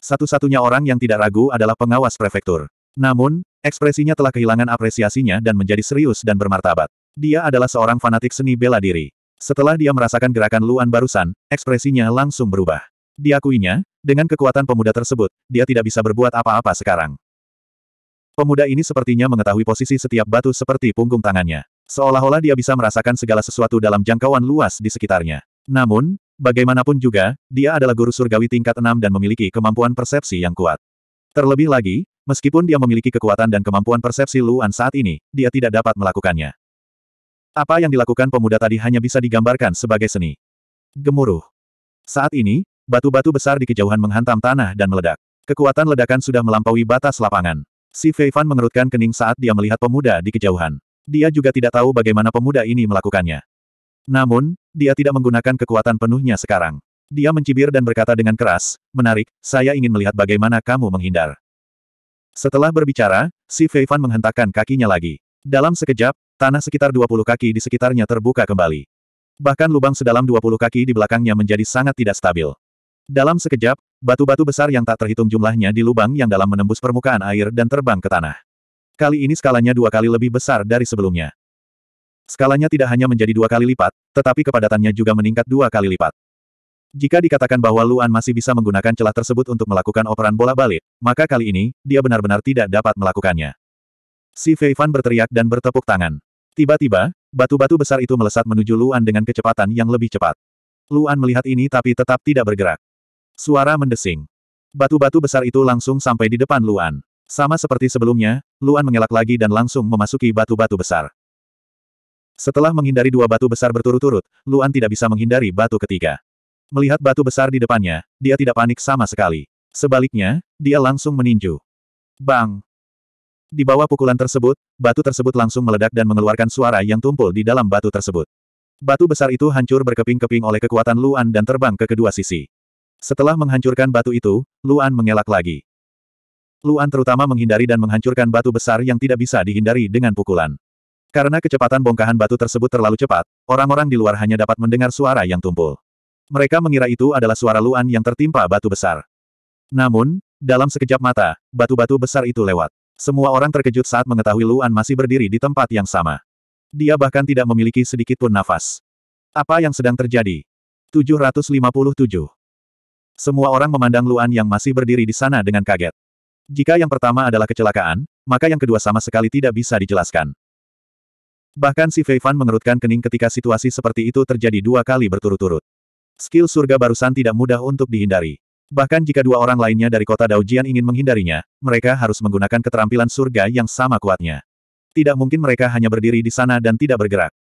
Satu-satunya orang yang tidak ragu adalah pengawas prefektur. Namun, ekspresinya telah kehilangan apresiasinya dan menjadi serius dan bermartabat. Dia adalah seorang fanatik seni bela diri. Setelah dia merasakan gerakan Luan barusan, ekspresinya langsung berubah. Diakuinya, dengan kekuatan pemuda tersebut, dia tidak bisa berbuat apa-apa sekarang. Pemuda ini sepertinya mengetahui posisi setiap batu seperti punggung tangannya. Seolah-olah dia bisa merasakan segala sesuatu dalam jangkauan luas di sekitarnya. Namun, Bagaimanapun juga, dia adalah guru surgawi tingkat enam dan memiliki kemampuan persepsi yang kuat. Terlebih lagi, meskipun dia memiliki kekuatan dan kemampuan persepsi Luan saat ini, dia tidak dapat melakukannya. Apa yang dilakukan pemuda tadi hanya bisa digambarkan sebagai seni. Gemuruh. Saat ini, batu-batu besar di kejauhan menghantam tanah dan meledak. Kekuatan ledakan sudah melampaui batas lapangan. Si Fei Fan mengerutkan kening saat dia melihat pemuda di kejauhan. Dia juga tidak tahu bagaimana pemuda ini melakukannya. Namun, dia tidak menggunakan kekuatan penuhnya sekarang. Dia mencibir dan berkata dengan keras, menarik, saya ingin melihat bagaimana kamu menghindar. Setelah berbicara, si Feifan menghentakkan kakinya lagi. Dalam sekejap, tanah sekitar 20 kaki di sekitarnya terbuka kembali. Bahkan lubang sedalam 20 kaki di belakangnya menjadi sangat tidak stabil. Dalam sekejap, batu-batu besar yang tak terhitung jumlahnya di lubang yang dalam menembus permukaan air dan terbang ke tanah. Kali ini skalanya dua kali lebih besar dari sebelumnya. Skalanya tidak hanya menjadi dua kali lipat, tetapi kepadatannya juga meningkat dua kali lipat. Jika dikatakan bahwa Luan masih bisa menggunakan celah tersebut untuk melakukan operan bola balik, maka kali ini, dia benar-benar tidak dapat melakukannya. Si Fei Fan berteriak dan bertepuk tangan. Tiba-tiba, batu-batu besar itu melesat menuju Luan dengan kecepatan yang lebih cepat. Luan melihat ini tapi tetap tidak bergerak. Suara mendesing. Batu-batu besar itu langsung sampai di depan Luan. Sama seperti sebelumnya, Luan mengelak lagi dan langsung memasuki batu-batu besar. Setelah menghindari dua batu besar berturut-turut, Luan tidak bisa menghindari batu ketiga. Melihat batu besar di depannya, dia tidak panik sama sekali. Sebaliknya, dia langsung meninju. Bang! Di bawah pukulan tersebut, batu tersebut langsung meledak dan mengeluarkan suara yang tumpul di dalam batu tersebut. Batu besar itu hancur berkeping-keping oleh kekuatan Luan dan terbang ke kedua sisi. Setelah menghancurkan batu itu, Luan mengelak lagi. Luan terutama menghindari dan menghancurkan batu besar yang tidak bisa dihindari dengan pukulan. Karena kecepatan bongkahan batu tersebut terlalu cepat, orang-orang di luar hanya dapat mendengar suara yang tumpul. Mereka mengira itu adalah suara Luan yang tertimpa batu besar. Namun, dalam sekejap mata, batu-batu besar itu lewat. Semua orang terkejut saat mengetahui Luan masih berdiri di tempat yang sama. Dia bahkan tidak memiliki sedikit pun nafas. Apa yang sedang terjadi? 757. Semua orang memandang Luan yang masih berdiri di sana dengan kaget. Jika yang pertama adalah kecelakaan, maka yang kedua sama sekali tidak bisa dijelaskan. Bahkan si Feifan mengerutkan kening ketika situasi seperti itu terjadi dua kali berturut-turut. Skill surga barusan tidak mudah untuk dihindari. Bahkan jika dua orang lainnya dari kota Daujian ingin menghindarinya, mereka harus menggunakan keterampilan surga yang sama kuatnya. Tidak mungkin mereka hanya berdiri di sana dan tidak bergerak.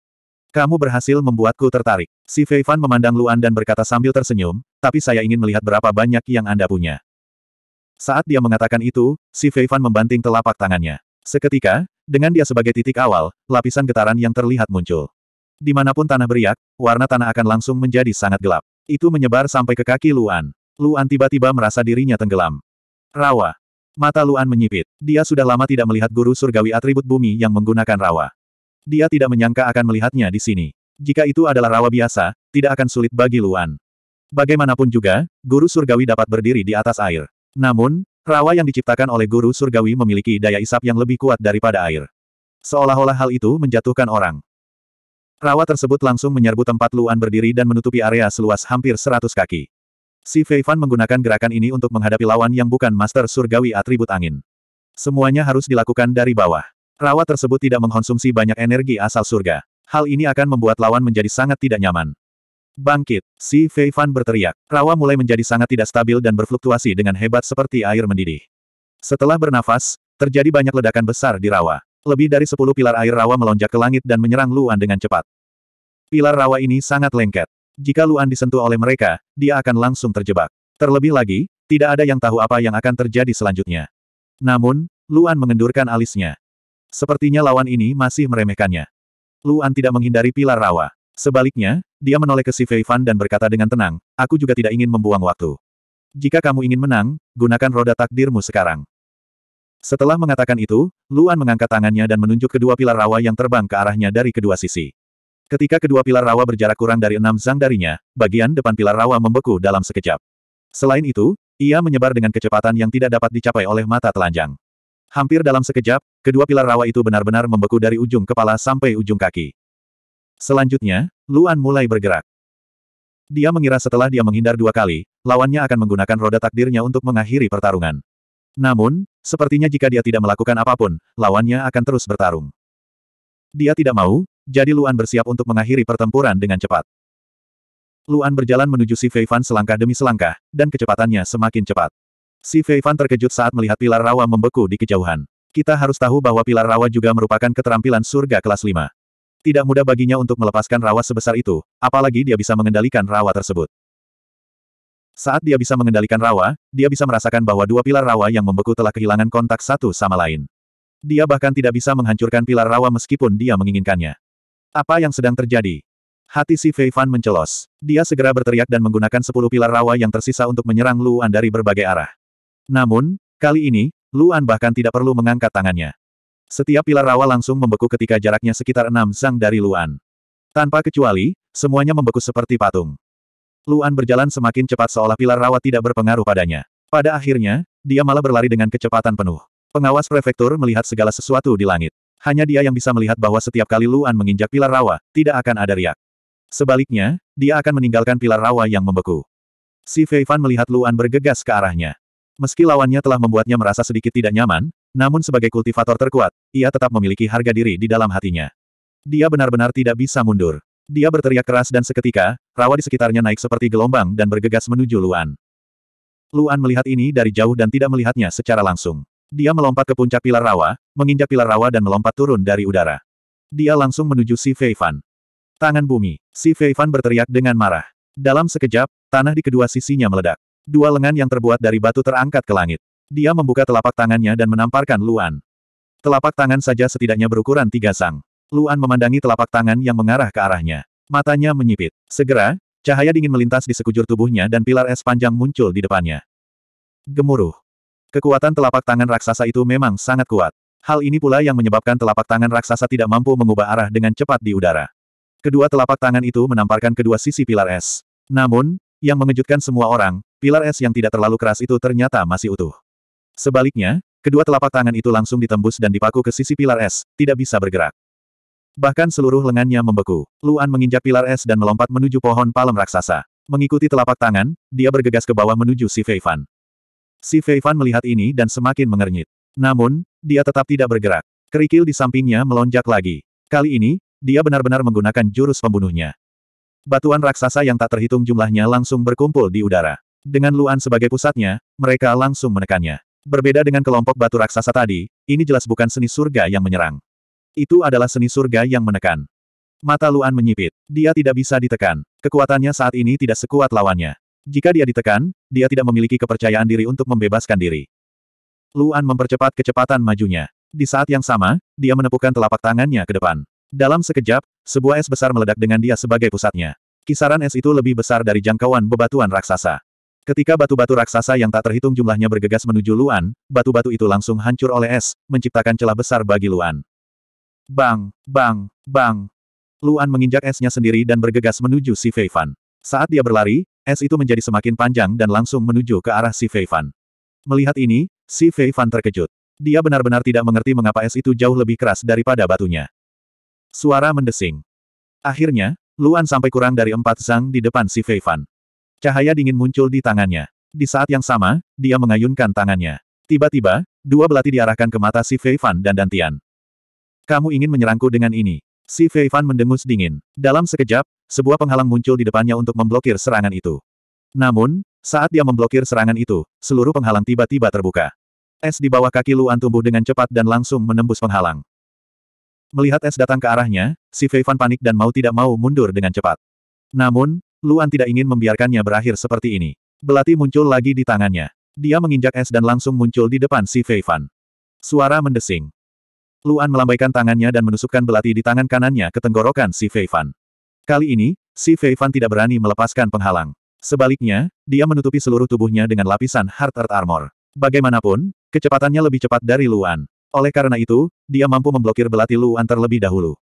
Kamu berhasil membuatku tertarik. Si Feifan memandang Luan dan berkata sambil tersenyum, tapi saya ingin melihat berapa banyak yang Anda punya. Saat dia mengatakan itu, si Feifan membanting telapak tangannya. Seketika, dengan dia sebagai titik awal, lapisan getaran yang terlihat muncul. Dimanapun tanah beriak, warna tanah akan langsung menjadi sangat gelap. Itu menyebar sampai ke kaki Luan. Luan tiba-tiba merasa dirinya tenggelam. Rawa. Mata Luan menyipit. Dia sudah lama tidak melihat guru surgawi atribut bumi yang menggunakan rawa. Dia tidak menyangka akan melihatnya di sini. Jika itu adalah rawa biasa, tidak akan sulit bagi Luan. Bagaimanapun juga, guru surgawi dapat berdiri di atas air. Namun, Rawa yang diciptakan oleh guru surgawi memiliki daya isap yang lebih kuat daripada air. Seolah-olah hal itu menjatuhkan orang. Rawa tersebut langsung menyerbu tempat Luan berdiri dan menutupi area seluas hampir 100 kaki. Si Feifan menggunakan gerakan ini untuk menghadapi lawan yang bukan master surgawi atribut angin. Semuanya harus dilakukan dari bawah. Rawa tersebut tidak mengkonsumsi banyak energi asal surga. Hal ini akan membuat lawan menjadi sangat tidak nyaman. Bangkit, si Fei berteriak. Rawa mulai menjadi sangat tidak stabil dan berfluktuasi dengan hebat seperti air mendidih. Setelah bernafas, terjadi banyak ledakan besar di rawa. Lebih dari sepuluh pilar air rawa melonjak ke langit dan menyerang Luan dengan cepat. Pilar rawa ini sangat lengket. Jika Luan disentuh oleh mereka, dia akan langsung terjebak. Terlebih lagi, tidak ada yang tahu apa yang akan terjadi selanjutnya. Namun, Luan mengendurkan alisnya. Sepertinya lawan ini masih meremehkannya. Luan tidak menghindari pilar rawa. Sebaliknya, dia menoleh ke si Fei Fan dan berkata dengan tenang, aku juga tidak ingin membuang waktu. Jika kamu ingin menang, gunakan roda takdirmu sekarang. Setelah mengatakan itu, Luan mengangkat tangannya dan menunjuk kedua pilar rawa yang terbang ke arahnya dari kedua sisi. Ketika kedua pilar rawa berjarak kurang dari enam zang darinya, bagian depan pilar rawa membeku dalam sekejap. Selain itu, ia menyebar dengan kecepatan yang tidak dapat dicapai oleh mata telanjang. Hampir dalam sekejap, kedua pilar rawa itu benar-benar membeku dari ujung kepala sampai ujung kaki. Selanjutnya, Luan mulai bergerak. Dia mengira setelah dia menghindar dua kali, lawannya akan menggunakan roda takdirnya untuk mengakhiri pertarungan. Namun, sepertinya jika dia tidak melakukan apapun, lawannya akan terus bertarung. Dia tidak mau, jadi Luan bersiap untuk mengakhiri pertempuran dengan cepat. Luan berjalan menuju si Feifan selangkah demi selangkah, dan kecepatannya semakin cepat. Si Feifan terkejut saat melihat pilar rawa membeku di kejauhan. Kita harus tahu bahwa pilar rawa juga merupakan keterampilan surga kelas 5. Tidak mudah baginya untuk melepaskan rawa sebesar itu, apalagi dia bisa mengendalikan rawa tersebut. Saat dia bisa mengendalikan rawa, dia bisa merasakan bahwa dua pilar rawa yang membeku telah kehilangan kontak satu sama lain. Dia bahkan tidak bisa menghancurkan pilar rawa meskipun dia menginginkannya. Apa yang sedang terjadi? Hati si Fei Fan mencelos. Dia segera berteriak dan menggunakan sepuluh pilar rawa yang tersisa untuk menyerang Luan dari berbagai arah. Namun, kali ini, Luan bahkan tidak perlu mengangkat tangannya. Setiap pilar rawa langsung membeku ketika jaraknya sekitar enam zang dari Luan. Tanpa kecuali, semuanya membeku seperti patung. Luan berjalan semakin cepat seolah pilar rawa tidak berpengaruh padanya. Pada akhirnya, dia malah berlari dengan kecepatan penuh. Pengawas prefektur melihat segala sesuatu di langit. Hanya dia yang bisa melihat bahwa setiap kali Luan menginjak pilar rawa, tidak akan ada riak. Sebaliknya, dia akan meninggalkan pilar rawa yang membeku. Si Feifan melihat Luan bergegas ke arahnya. Meski lawannya telah membuatnya merasa sedikit tidak nyaman, namun sebagai kultivator terkuat, ia tetap memiliki harga diri di dalam hatinya. Dia benar-benar tidak bisa mundur. Dia berteriak keras dan seketika, rawa di sekitarnya naik seperti gelombang dan bergegas menuju Luan. Luan melihat ini dari jauh dan tidak melihatnya secara langsung. Dia melompat ke puncak pilar rawa, menginjak pilar rawa dan melompat turun dari udara. Dia langsung menuju si Feifan. Tangan bumi, si Feifan berteriak dengan marah. Dalam sekejap, tanah di kedua sisinya meledak. Dua lengan yang terbuat dari batu terangkat ke langit. Dia membuka telapak tangannya dan menamparkan Luan. Telapak tangan saja setidaknya berukuran tiga sang. Luan memandangi telapak tangan yang mengarah ke arahnya. Matanya menyipit. Segera, cahaya dingin melintas di sekujur tubuhnya dan pilar es panjang muncul di depannya. Gemuruh. Kekuatan telapak tangan raksasa itu memang sangat kuat. Hal ini pula yang menyebabkan telapak tangan raksasa tidak mampu mengubah arah dengan cepat di udara. Kedua telapak tangan itu menamparkan kedua sisi pilar es. Namun, yang mengejutkan semua orang, pilar es yang tidak terlalu keras itu ternyata masih utuh. Sebaliknya, kedua telapak tangan itu langsung ditembus dan dipaku ke sisi pilar es, tidak bisa bergerak. Bahkan seluruh lengannya membeku. Luan menginjak pilar es dan melompat menuju pohon palem raksasa. Mengikuti telapak tangan, dia bergegas ke bawah menuju si Feifan. Si Feifan melihat ini dan semakin mengernyit. Namun, dia tetap tidak bergerak. Kerikil di sampingnya melonjak lagi. Kali ini, dia benar-benar menggunakan jurus pembunuhnya. Batuan raksasa yang tak terhitung jumlahnya langsung berkumpul di udara. Dengan Luan sebagai pusatnya, mereka langsung menekannya. Berbeda dengan kelompok batu raksasa tadi, ini jelas bukan seni surga yang menyerang. Itu adalah seni surga yang menekan. Mata Luan menyipit. Dia tidak bisa ditekan. Kekuatannya saat ini tidak sekuat lawannya. Jika dia ditekan, dia tidak memiliki kepercayaan diri untuk membebaskan diri. Luan mempercepat kecepatan majunya. Di saat yang sama, dia menepukkan telapak tangannya ke depan. Dalam sekejap, sebuah es besar meledak dengan dia sebagai pusatnya. Kisaran es itu lebih besar dari jangkauan bebatuan raksasa. Ketika batu-batu raksasa yang tak terhitung jumlahnya bergegas menuju Luan, batu-batu itu langsung hancur oleh es, menciptakan celah besar bagi Luan. Bang, bang, bang. Luan menginjak esnya sendiri dan bergegas menuju si Feifan. Saat dia berlari, es itu menjadi semakin panjang dan langsung menuju ke arah si Feifan. Melihat ini, si Feifan terkejut. Dia benar-benar tidak mengerti mengapa es itu jauh lebih keras daripada batunya. Suara mendesing. Akhirnya, Luan sampai kurang dari empat sang di depan si Feifan. Cahaya dingin muncul di tangannya. Di saat yang sama, dia mengayunkan tangannya. Tiba-tiba, dua belati diarahkan ke mata si Fei Fan dan Dantian. Kamu ingin menyerangku dengan ini. Si Fei Fan mendengus dingin. Dalam sekejap, sebuah penghalang muncul di depannya untuk memblokir serangan itu. Namun, saat dia memblokir serangan itu, seluruh penghalang tiba-tiba terbuka. Es di bawah kaki Luan tumbuh dengan cepat dan langsung menembus penghalang. Melihat es datang ke arahnya, si Fei Fan panik dan mau tidak mau mundur dengan cepat. Namun, Luan tidak ingin membiarkannya berakhir seperti ini. Belati muncul lagi di tangannya. Dia menginjak es dan langsung muncul di depan si Fei Fan. Suara mendesing. Luan melambaikan tangannya dan menusukkan belati di tangan kanannya ke tenggorokan si Fei Fan. Kali ini, si Fei Fan tidak berani melepaskan penghalang. Sebaliknya, dia menutupi seluruh tubuhnya dengan lapisan Hard Earth Armor. Bagaimanapun, kecepatannya lebih cepat dari Luan. Oleh karena itu, dia mampu memblokir belati Luan terlebih dahulu.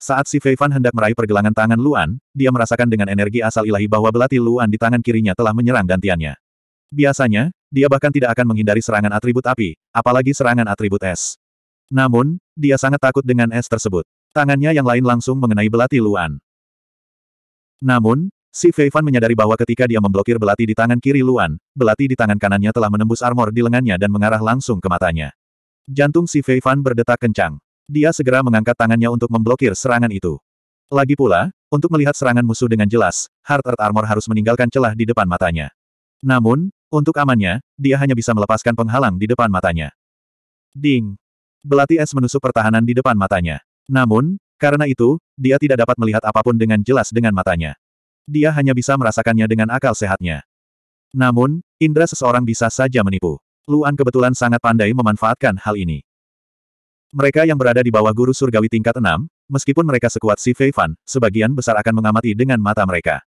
Saat si Fei Fan hendak meraih pergelangan tangan Luan, dia merasakan dengan energi asal ilahi bahwa belati Luan di tangan kirinya telah menyerang gantiannya. Biasanya, dia bahkan tidak akan menghindari serangan atribut api, apalagi serangan atribut es. Namun, dia sangat takut dengan es tersebut. Tangannya yang lain langsung mengenai belati Luan. Namun, si Fei Fan menyadari bahwa ketika dia memblokir belati di tangan kiri Luan, belati di tangan kanannya telah menembus armor di lengannya dan mengarah langsung ke matanya. Jantung si Fei Fan berdetak kencang. Dia segera mengangkat tangannya untuk memblokir serangan itu. Lagi pula, untuk melihat serangan musuh dengan jelas, Heart Earth Armor harus meninggalkan celah di depan matanya. Namun, untuk amannya, dia hanya bisa melepaskan penghalang di depan matanya. Ding! Belati es menusuk pertahanan di depan matanya. Namun, karena itu, dia tidak dapat melihat apapun dengan jelas dengan matanya. Dia hanya bisa merasakannya dengan akal sehatnya. Namun, indera seseorang bisa saja menipu. Luan kebetulan sangat pandai memanfaatkan hal ini. Mereka yang berada di bawah guru surgawi tingkat 6, meskipun mereka sekuat si Fei Fan, sebagian besar akan mengamati dengan mata mereka.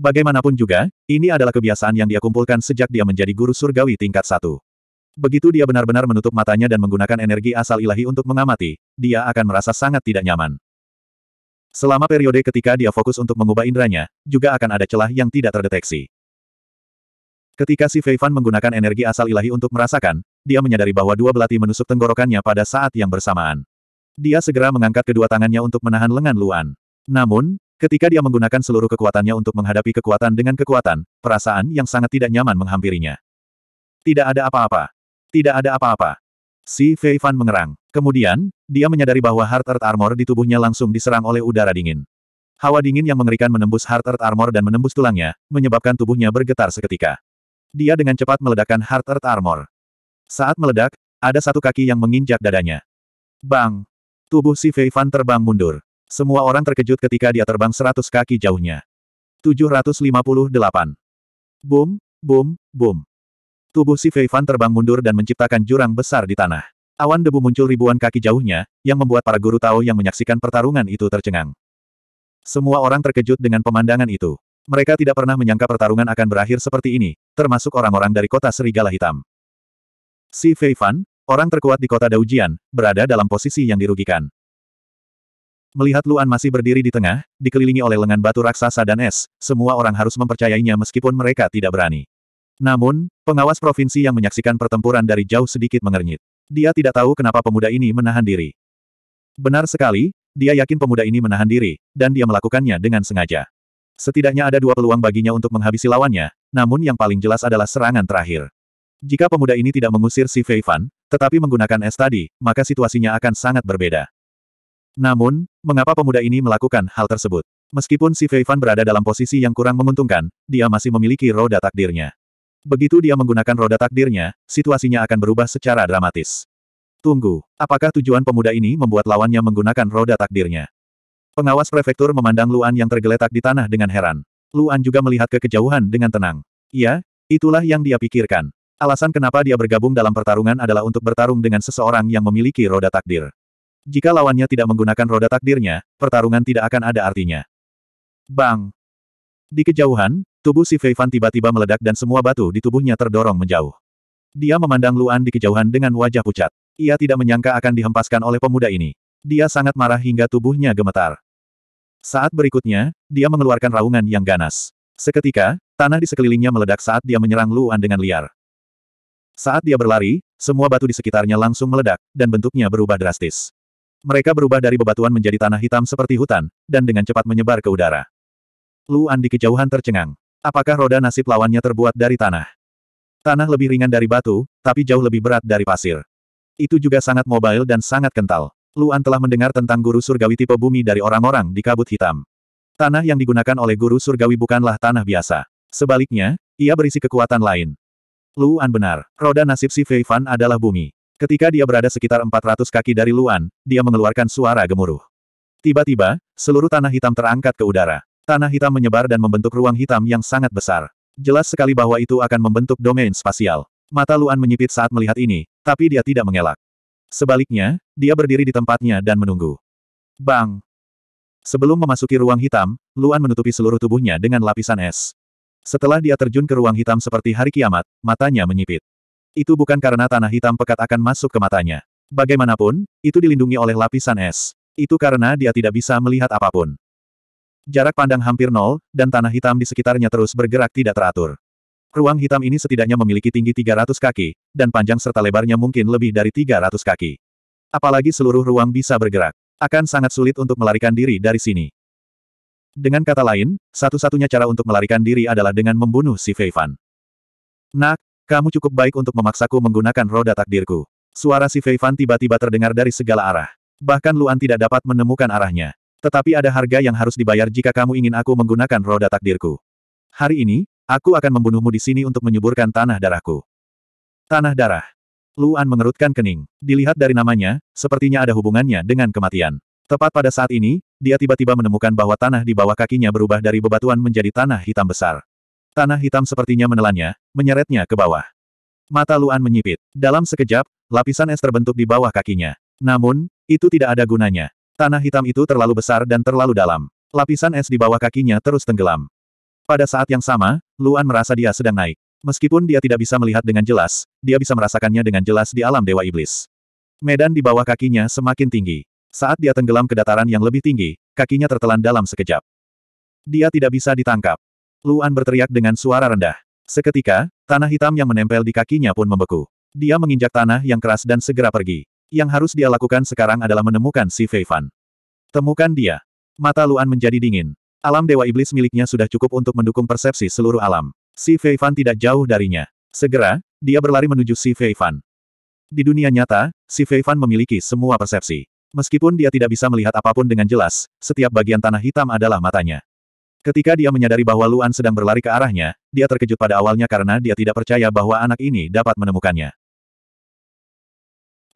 Bagaimanapun juga, ini adalah kebiasaan yang dia kumpulkan sejak dia menjadi guru surgawi tingkat 1. Begitu dia benar-benar menutup matanya dan menggunakan energi asal ilahi untuk mengamati, dia akan merasa sangat tidak nyaman. Selama periode ketika dia fokus untuk mengubah indranya, juga akan ada celah yang tidak terdeteksi. Ketika si Fei Fan menggunakan energi asal ilahi untuk merasakan, dia menyadari bahwa dua belati menusuk tenggorokannya pada saat yang bersamaan. Dia segera mengangkat kedua tangannya untuk menahan lengan Luan. Namun, ketika dia menggunakan seluruh kekuatannya untuk menghadapi kekuatan dengan kekuatan, perasaan yang sangat tidak nyaman menghampirinya. Tidak ada apa-apa. Tidak ada apa-apa. Si Fei Fan mengerang. Kemudian, dia menyadari bahwa Heart Earth Armor di tubuhnya langsung diserang oleh udara dingin. Hawa dingin yang mengerikan menembus Heart Earth Armor dan menembus tulangnya, menyebabkan tubuhnya bergetar seketika. Dia dengan cepat meledakkan Heart Earth Armor. Saat meledak, ada satu kaki yang menginjak dadanya. Bang! Tubuh si Fei Fan terbang mundur. Semua orang terkejut ketika dia terbang seratus kaki jauhnya. 758. Boom, boom, boom. Tubuh si Fei Fan terbang mundur dan menciptakan jurang besar di tanah. Awan debu muncul ribuan kaki jauhnya, yang membuat para guru Tao yang menyaksikan pertarungan itu tercengang. Semua orang terkejut dengan pemandangan itu. Mereka tidak pernah menyangka pertarungan akan berakhir seperti ini, termasuk orang-orang dari kota Serigala Hitam. Si Fei Fan, orang terkuat di kota Daujian, berada dalam posisi yang dirugikan. Melihat Luan masih berdiri di tengah, dikelilingi oleh lengan batu raksasa dan es, semua orang harus mempercayainya meskipun mereka tidak berani. Namun, pengawas provinsi yang menyaksikan pertempuran dari jauh sedikit mengernyit. Dia tidak tahu kenapa pemuda ini menahan diri. Benar sekali, dia yakin pemuda ini menahan diri, dan dia melakukannya dengan sengaja. Setidaknya ada dua peluang baginya untuk menghabisi lawannya, namun yang paling jelas adalah serangan terakhir. Jika pemuda ini tidak mengusir si Fei Fan, tetapi menggunakan es tadi, maka situasinya akan sangat berbeda. Namun, mengapa pemuda ini melakukan hal tersebut? Meskipun si Fei Fan berada dalam posisi yang kurang menguntungkan, dia masih memiliki roda takdirnya. Begitu dia menggunakan roda takdirnya, situasinya akan berubah secara dramatis. Tunggu, apakah tujuan pemuda ini membuat lawannya menggunakan roda takdirnya? Pengawas prefektur memandang Luan yang tergeletak di tanah dengan heran. Luan juga melihat ke kejauhan dengan tenang. Iya, itulah yang dia pikirkan. Alasan kenapa dia bergabung dalam pertarungan adalah untuk bertarung dengan seseorang yang memiliki roda takdir. Jika lawannya tidak menggunakan roda takdirnya, pertarungan tidak akan ada artinya. Bang! Di kejauhan, tubuh si Feifan tiba-tiba meledak dan semua batu di tubuhnya terdorong menjauh. Dia memandang Luan di kejauhan dengan wajah pucat. Ia tidak menyangka akan dihempaskan oleh pemuda ini. Dia sangat marah hingga tubuhnya gemetar. Saat berikutnya, dia mengeluarkan raungan yang ganas. Seketika, tanah di sekelilingnya meledak saat dia menyerang Luan dengan liar. Saat dia berlari, semua batu di sekitarnya langsung meledak, dan bentuknya berubah drastis. Mereka berubah dari bebatuan menjadi tanah hitam seperti hutan, dan dengan cepat menyebar ke udara. Luan di kejauhan tercengang. Apakah roda nasib lawannya terbuat dari tanah? Tanah lebih ringan dari batu, tapi jauh lebih berat dari pasir. Itu juga sangat mobile dan sangat kental. Luan telah mendengar tentang guru surgawi tipe bumi dari orang-orang di kabut hitam. Tanah yang digunakan oleh guru surgawi bukanlah tanah biasa. Sebaliknya, ia berisi kekuatan lain. Luan benar. Roda nasib si Fei Fan adalah bumi. Ketika dia berada sekitar 400 kaki dari Luan, dia mengeluarkan suara gemuruh. Tiba-tiba, seluruh tanah hitam terangkat ke udara. Tanah hitam menyebar dan membentuk ruang hitam yang sangat besar. Jelas sekali bahwa itu akan membentuk domain spasial. Mata Luan menyipit saat melihat ini, tapi dia tidak mengelak. Sebaliknya, dia berdiri di tempatnya dan menunggu. Bang! Sebelum memasuki ruang hitam, Luan menutupi seluruh tubuhnya dengan lapisan es. Setelah dia terjun ke ruang hitam seperti hari kiamat, matanya menyipit. Itu bukan karena tanah hitam pekat akan masuk ke matanya. Bagaimanapun, itu dilindungi oleh lapisan es. Itu karena dia tidak bisa melihat apapun. Jarak pandang hampir nol, dan tanah hitam di sekitarnya terus bergerak tidak teratur. Ruang hitam ini setidaknya memiliki tinggi 300 kaki, dan panjang serta lebarnya mungkin lebih dari 300 kaki. Apalagi seluruh ruang bisa bergerak. Akan sangat sulit untuk melarikan diri dari sini. Dengan kata lain, satu-satunya cara untuk melarikan diri adalah dengan membunuh si Feifan. Nak, kamu cukup baik untuk memaksaku menggunakan roda takdirku. Suara si Feifan tiba-tiba terdengar dari segala arah. Bahkan Luan tidak dapat menemukan arahnya. Tetapi ada harga yang harus dibayar jika kamu ingin aku menggunakan roda takdirku. Hari ini, aku akan membunuhmu di sini untuk menyuburkan tanah darahku. Tanah darah. Luan mengerutkan kening. Dilihat dari namanya, sepertinya ada hubungannya dengan kematian. Tepat pada saat ini, dia tiba-tiba menemukan bahwa tanah di bawah kakinya berubah dari bebatuan menjadi tanah hitam besar. Tanah hitam sepertinya menelannya, menyeretnya ke bawah. Mata Luan menyipit. Dalam sekejap, lapisan es terbentuk di bawah kakinya. Namun, itu tidak ada gunanya. Tanah hitam itu terlalu besar dan terlalu dalam. Lapisan es di bawah kakinya terus tenggelam. Pada saat yang sama, Luan merasa dia sedang naik. Meskipun dia tidak bisa melihat dengan jelas, dia bisa merasakannya dengan jelas di alam Dewa Iblis. Medan di bawah kakinya semakin tinggi. Saat dia tenggelam ke dataran yang lebih tinggi, kakinya tertelan dalam sekejap. Dia tidak bisa ditangkap. Luan berteriak dengan suara rendah. Seketika, tanah hitam yang menempel di kakinya pun membeku. Dia menginjak tanah yang keras dan segera pergi. Yang harus dia lakukan sekarang adalah menemukan si Feifan. Temukan dia. Mata Luan menjadi dingin. Alam Dewa Iblis miliknya sudah cukup untuk mendukung persepsi seluruh alam. Si Feifan tidak jauh darinya. Segera, dia berlari menuju si Feifan. Di dunia nyata, si Feifan memiliki semua persepsi. Meskipun dia tidak bisa melihat apapun dengan jelas, setiap bagian tanah hitam adalah matanya. Ketika dia menyadari bahwa Luan sedang berlari ke arahnya, dia terkejut pada awalnya karena dia tidak percaya bahwa anak ini dapat menemukannya.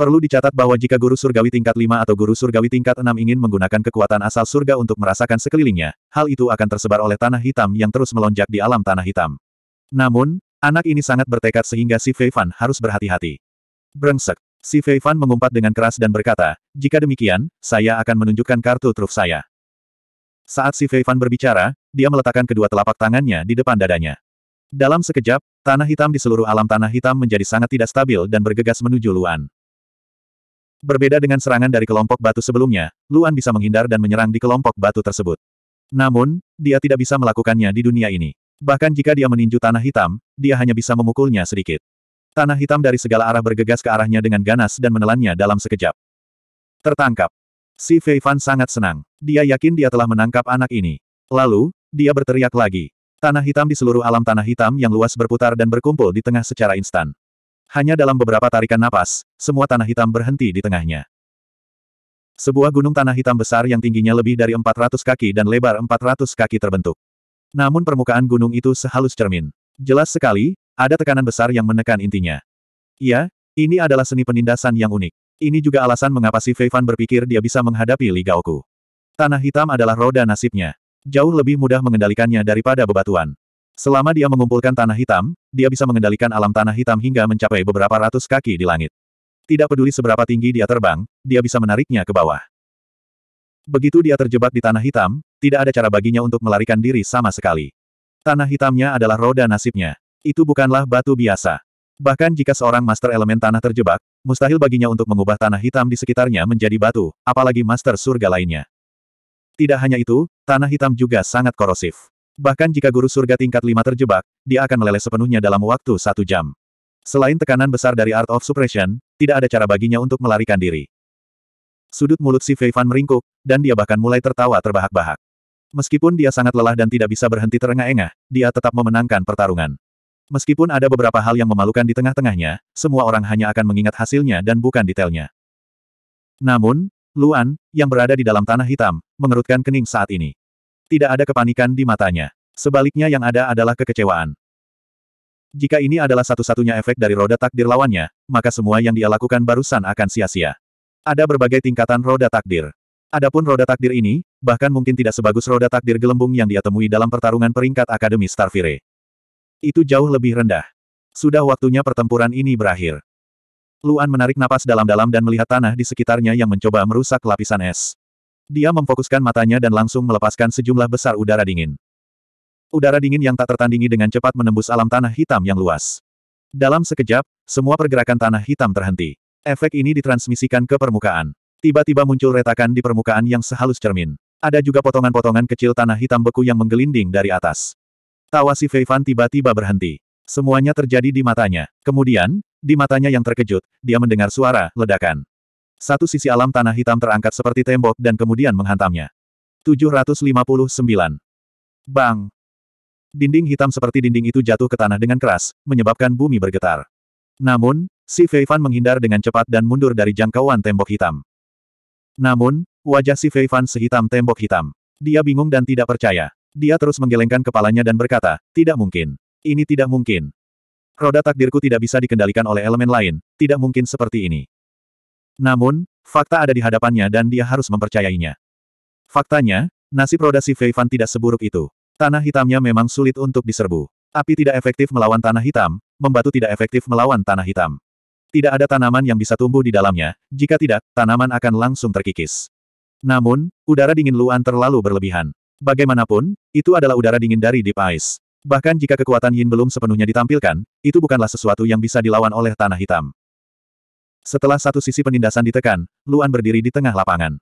Perlu dicatat bahwa jika guru surgawi tingkat 5 atau guru surgawi tingkat 6 ingin menggunakan kekuatan asal surga untuk merasakan sekelilingnya, hal itu akan tersebar oleh tanah hitam yang terus melonjak di alam tanah hitam. Namun, anak ini sangat bertekad sehingga si Fei Fan harus berhati-hati. Brengsek. Si Fei Fan mengumpat dengan keras dan berkata, jika demikian, saya akan menunjukkan kartu truf saya. Saat si Fei Fan berbicara, dia meletakkan kedua telapak tangannya di depan dadanya. Dalam sekejap, tanah hitam di seluruh alam tanah hitam menjadi sangat tidak stabil dan bergegas menuju Luan. Berbeda dengan serangan dari kelompok batu sebelumnya, Luan bisa menghindar dan menyerang di kelompok batu tersebut. Namun, dia tidak bisa melakukannya di dunia ini. Bahkan jika dia meninju tanah hitam, dia hanya bisa memukulnya sedikit. Tanah hitam dari segala arah bergegas ke arahnya dengan ganas dan menelannya dalam sekejap. Tertangkap. Si Fei sangat senang. Dia yakin dia telah menangkap anak ini. Lalu, dia berteriak lagi. Tanah hitam di seluruh alam tanah hitam yang luas berputar dan berkumpul di tengah secara instan. Hanya dalam beberapa tarikan napas, semua tanah hitam berhenti di tengahnya. Sebuah gunung tanah hitam besar yang tingginya lebih dari 400 kaki dan lebar 400 kaki terbentuk. Namun permukaan gunung itu sehalus cermin. Jelas sekali, ada tekanan besar yang menekan intinya. Iya, ini adalah seni penindasan yang unik. Ini juga alasan mengapa si Feifan berpikir dia bisa menghadapi Ligaoku. Tanah hitam adalah roda nasibnya. Jauh lebih mudah mengendalikannya daripada bebatuan. Selama dia mengumpulkan tanah hitam, dia bisa mengendalikan alam tanah hitam hingga mencapai beberapa ratus kaki di langit. Tidak peduli seberapa tinggi dia terbang, dia bisa menariknya ke bawah. Begitu dia terjebak di tanah hitam, tidak ada cara baginya untuk melarikan diri sama sekali. Tanah hitamnya adalah roda nasibnya. Itu bukanlah batu biasa. Bahkan jika seorang master elemen tanah terjebak, mustahil baginya untuk mengubah tanah hitam di sekitarnya menjadi batu, apalagi master surga lainnya. Tidak hanya itu, tanah hitam juga sangat korosif. Bahkan jika guru surga tingkat 5 terjebak, dia akan meleleh sepenuhnya dalam waktu satu jam. Selain tekanan besar dari Art of Suppression, tidak ada cara baginya untuk melarikan diri. Sudut mulut si Fei meringkuk, dan dia bahkan mulai tertawa terbahak-bahak. Meskipun dia sangat lelah dan tidak bisa berhenti terengah-engah, dia tetap memenangkan pertarungan. Meskipun ada beberapa hal yang memalukan di tengah-tengahnya, semua orang hanya akan mengingat hasilnya dan bukan detailnya. Namun, Luan, yang berada di dalam tanah hitam, mengerutkan kening saat ini. Tidak ada kepanikan di matanya. Sebaliknya yang ada adalah kekecewaan. Jika ini adalah satu-satunya efek dari roda takdir lawannya, maka semua yang dia lakukan barusan akan sia-sia. Ada berbagai tingkatan roda takdir. Adapun roda takdir ini, bahkan mungkin tidak sebagus roda takdir gelembung yang dia temui dalam pertarungan peringkat Akademi Starfire. Itu jauh lebih rendah. Sudah waktunya pertempuran ini berakhir. Luan menarik napas dalam-dalam dan melihat tanah di sekitarnya yang mencoba merusak lapisan es. Dia memfokuskan matanya dan langsung melepaskan sejumlah besar udara dingin. Udara dingin yang tak tertandingi dengan cepat menembus alam tanah hitam yang luas. Dalam sekejap, semua pergerakan tanah hitam terhenti. Efek ini ditransmisikan ke permukaan. Tiba-tiba muncul retakan di permukaan yang sehalus cermin. Ada juga potongan-potongan kecil tanah hitam beku yang menggelinding dari atas. Tawa si Fei tiba-tiba berhenti. Semuanya terjadi di matanya. Kemudian, di matanya yang terkejut, dia mendengar suara ledakan. Satu sisi alam tanah hitam terangkat seperti tembok dan kemudian menghantamnya. 759. Bang! Dinding hitam seperti dinding itu jatuh ke tanah dengan keras, menyebabkan bumi bergetar. Namun, si Fei menghindar dengan cepat dan mundur dari jangkauan tembok hitam. Namun, wajah si Fei sehitam tembok hitam. Dia bingung dan tidak percaya. Dia terus menggelengkan kepalanya dan berkata, tidak mungkin. Ini tidak mungkin. Roda takdirku tidak bisa dikendalikan oleh elemen lain, tidak mungkin seperti ini. Namun, fakta ada di hadapannya dan dia harus mempercayainya. Faktanya, nasib roda si Feifan tidak seburuk itu. Tanah hitamnya memang sulit untuk diserbu. Api tidak efektif melawan tanah hitam, membatu tidak efektif melawan tanah hitam. Tidak ada tanaman yang bisa tumbuh di dalamnya, jika tidak, tanaman akan langsung terkikis. Namun, udara dingin Luan terlalu berlebihan. Bagaimanapun, itu adalah udara dingin dari Deep Ice. Bahkan jika kekuatan Yin belum sepenuhnya ditampilkan, itu bukanlah sesuatu yang bisa dilawan oleh Tanah Hitam. Setelah satu sisi penindasan ditekan, Luan berdiri di tengah lapangan.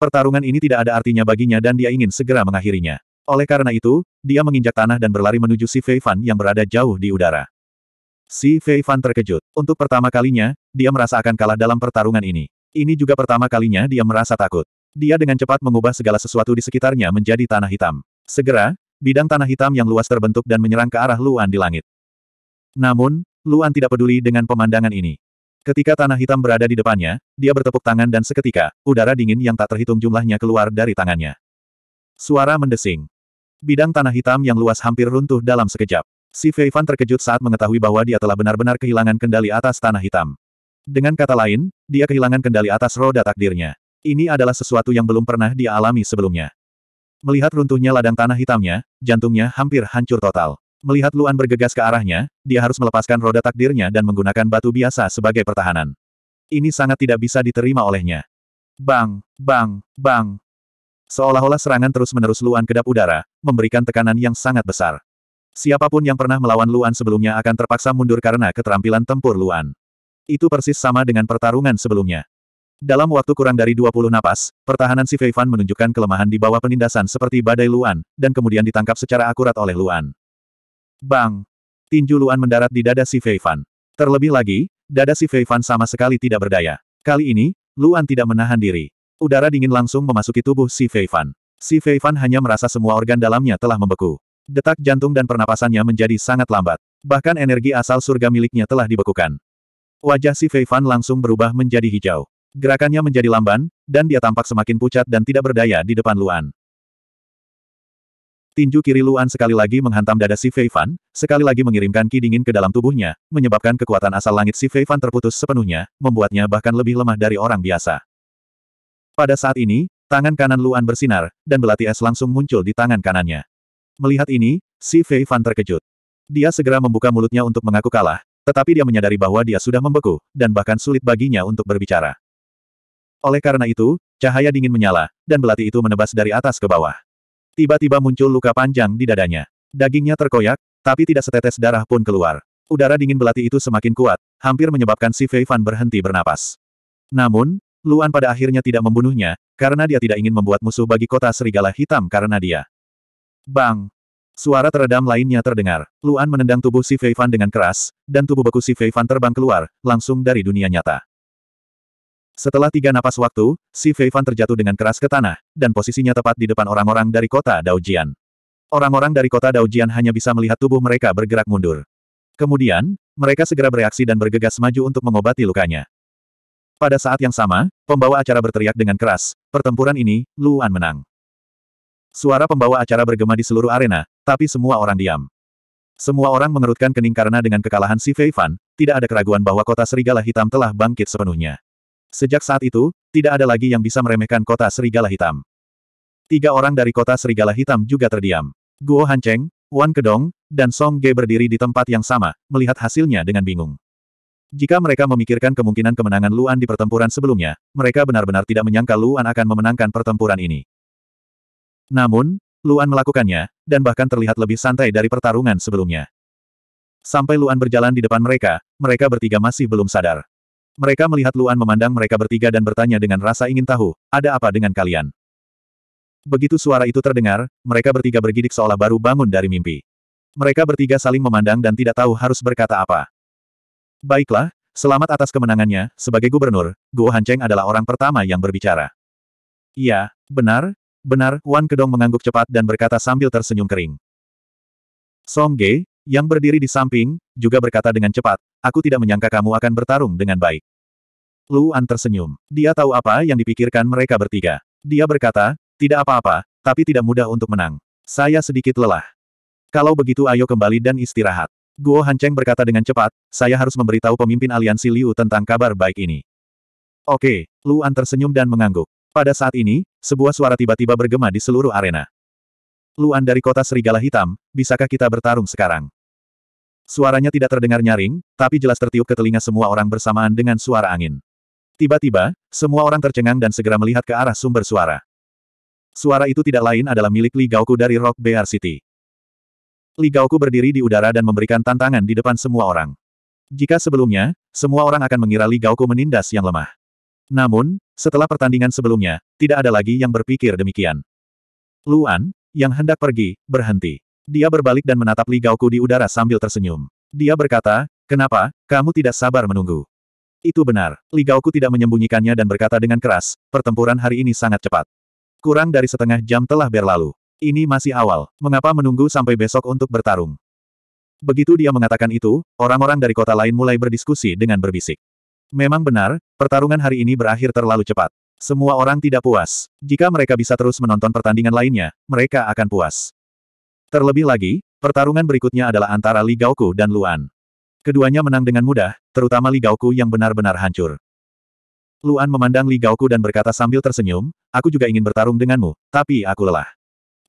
Pertarungan ini tidak ada artinya baginya dan dia ingin segera mengakhirinya. Oleh karena itu, dia menginjak tanah dan berlari menuju si Fei Fan yang berada jauh di udara. Si Fei Fan terkejut. Untuk pertama kalinya, dia merasa akan kalah dalam pertarungan ini. Ini juga pertama kalinya dia merasa takut. Dia dengan cepat mengubah segala sesuatu di sekitarnya menjadi tanah hitam. Segera, bidang tanah hitam yang luas terbentuk dan menyerang ke arah Luan di langit. Namun, Luan tidak peduli dengan pemandangan ini. Ketika tanah hitam berada di depannya, dia bertepuk tangan dan seketika, udara dingin yang tak terhitung jumlahnya keluar dari tangannya. Suara mendesing. Bidang tanah hitam yang luas hampir runtuh dalam sekejap. Si Feifan terkejut saat mengetahui bahwa dia telah benar-benar kehilangan kendali atas tanah hitam. Dengan kata lain, dia kehilangan kendali atas roda takdirnya. Ini adalah sesuatu yang belum pernah dia alami sebelumnya. Melihat runtuhnya ladang tanah hitamnya, jantungnya hampir hancur total. Melihat Luan bergegas ke arahnya, dia harus melepaskan roda takdirnya dan menggunakan batu biasa sebagai pertahanan. Ini sangat tidak bisa diterima olehnya. Bang, bang, bang. Seolah-olah serangan terus-menerus Luan kedap udara, memberikan tekanan yang sangat besar. Siapapun yang pernah melawan Luan sebelumnya akan terpaksa mundur karena keterampilan tempur Luan. Itu persis sama dengan pertarungan sebelumnya. Dalam waktu kurang dari 20 napas, pertahanan si Fei Fan menunjukkan kelemahan di bawah penindasan seperti badai Luan, dan kemudian ditangkap secara akurat oleh Luan. Bang! Tinju Luan mendarat di dada si Fei Fan. Terlebih lagi, dada si Fei Fan sama sekali tidak berdaya. Kali ini, Luan tidak menahan diri. Udara dingin langsung memasuki tubuh si Fei Fan. Si Fei Fan hanya merasa semua organ dalamnya telah membeku. Detak jantung dan pernapasannya menjadi sangat lambat. Bahkan energi asal surga miliknya telah dibekukan. Wajah si Fei Fan langsung berubah menjadi hijau. Gerakannya menjadi lamban, dan dia tampak semakin pucat dan tidak berdaya di depan Luan. Tinju kiri Luan sekali lagi menghantam dada si Feifan, sekali lagi mengirimkan ki dingin ke dalam tubuhnya, menyebabkan kekuatan asal langit si Feifan terputus sepenuhnya, membuatnya bahkan lebih lemah dari orang biasa. Pada saat ini, tangan kanan Luan bersinar, dan belati es langsung muncul di tangan kanannya. Melihat ini, si Feifan terkejut. Dia segera membuka mulutnya untuk mengaku kalah, tetapi dia menyadari bahwa dia sudah membeku, dan bahkan sulit baginya untuk berbicara. Oleh karena itu, cahaya dingin menyala, dan belati itu menebas dari atas ke bawah. Tiba-tiba muncul luka panjang di dadanya. Dagingnya terkoyak, tapi tidak setetes darah pun keluar. Udara dingin belati itu semakin kuat, hampir menyebabkan si Fei Fan berhenti bernapas. Namun, Luan pada akhirnya tidak membunuhnya, karena dia tidak ingin membuat musuh bagi kota serigala hitam karena dia. Bang! Suara teredam lainnya terdengar. Luan menendang tubuh si Fei Fan dengan keras, dan tubuh beku si Fei Fan terbang keluar, langsung dari dunia nyata. Setelah tiga napas waktu, si Fei Fan terjatuh dengan keras ke tanah, dan posisinya tepat di depan orang-orang dari kota Daojian. Orang-orang dari kota Daojian hanya bisa melihat tubuh mereka bergerak mundur. Kemudian, mereka segera bereaksi dan bergegas maju untuk mengobati lukanya. Pada saat yang sama, pembawa acara berteriak dengan keras, pertempuran ini, Luan menang. Suara pembawa acara bergema di seluruh arena, tapi semua orang diam. Semua orang mengerutkan kening karena dengan kekalahan si Fei Fan, tidak ada keraguan bahwa kota serigala hitam telah bangkit sepenuhnya. Sejak saat itu, tidak ada lagi yang bisa meremehkan kota Serigala Hitam. Tiga orang dari kota Serigala Hitam juga terdiam. Guo Hancheng, Wan Kedong, dan Song Ge berdiri di tempat yang sama, melihat hasilnya dengan bingung. Jika mereka memikirkan kemungkinan kemenangan Luan di pertempuran sebelumnya, mereka benar-benar tidak menyangka Luan akan memenangkan pertempuran ini. Namun, Luan melakukannya, dan bahkan terlihat lebih santai dari pertarungan sebelumnya. Sampai Luan berjalan di depan mereka, mereka bertiga masih belum sadar. Mereka melihat Luan memandang mereka bertiga dan bertanya dengan rasa ingin tahu, ada apa dengan kalian? Begitu suara itu terdengar, mereka bertiga bergidik seolah baru bangun dari mimpi. Mereka bertiga saling memandang dan tidak tahu harus berkata apa. Baiklah, selamat atas kemenangannya, sebagai gubernur, Guo Hanceng adalah orang pertama yang berbicara. Iya, benar, benar, Wan Kedong mengangguk cepat dan berkata sambil tersenyum kering. Song Ge, yang berdiri di samping, juga berkata dengan cepat, aku tidak menyangka kamu akan bertarung dengan baik. Luan tersenyum. Dia tahu apa yang dipikirkan mereka bertiga. Dia berkata, tidak apa-apa, tapi tidak mudah untuk menang. Saya sedikit lelah. Kalau begitu ayo kembali dan istirahat. Guo Hancheng berkata dengan cepat, saya harus memberitahu pemimpin aliansi Liu tentang kabar baik ini. Oke, Luan tersenyum dan mengangguk. Pada saat ini, sebuah suara tiba-tiba bergema di seluruh arena. Luan dari kota Serigala Hitam, bisakah kita bertarung sekarang? Suaranya tidak terdengar nyaring, tapi jelas tertiup ke telinga semua orang bersamaan dengan suara angin. Tiba-tiba, semua orang tercengang dan segera melihat ke arah sumber suara. Suara itu tidak lain adalah milik Li Gaoku dari Rock Bear City. Li Gaoku berdiri di udara dan memberikan tantangan di depan semua orang. Jika sebelumnya, semua orang akan mengira Li Gaoku menindas yang lemah. Namun, setelah pertandingan sebelumnya, tidak ada lagi yang berpikir demikian. Luan, yang hendak pergi, berhenti. Dia berbalik dan menatap Li Gaoku di udara sambil tersenyum. Dia berkata, kenapa, kamu tidak sabar menunggu. Itu benar, Li Gaoku tidak menyembunyikannya dan berkata dengan keras, pertempuran hari ini sangat cepat. Kurang dari setengah jam telah berlalu. Ini masih awal, mengapa menunggu sampai besok untuk bertarung? Begitu dia mengatakan itu, orang-orang dari kota lain mulai berdiskusi dengan berbisik. Memang benar, pertarungan hari ini berakhir terlalu cepat. Semua orang tidak puas. Jika mereka bisa terus menonton pertandingan lainnya, mereka akan puas. Terlebih lagi, pertarungan berikutnya adalah antara Li Gaoku dan Luan. Keduanya menang dengan mudah, terutama Li Gaoku yang benar-benar hancur. Luan memandang Li Gaoku dan berkata sambil tersenyum, aku juga ingin bertarung denganmu, tapi aku lelah.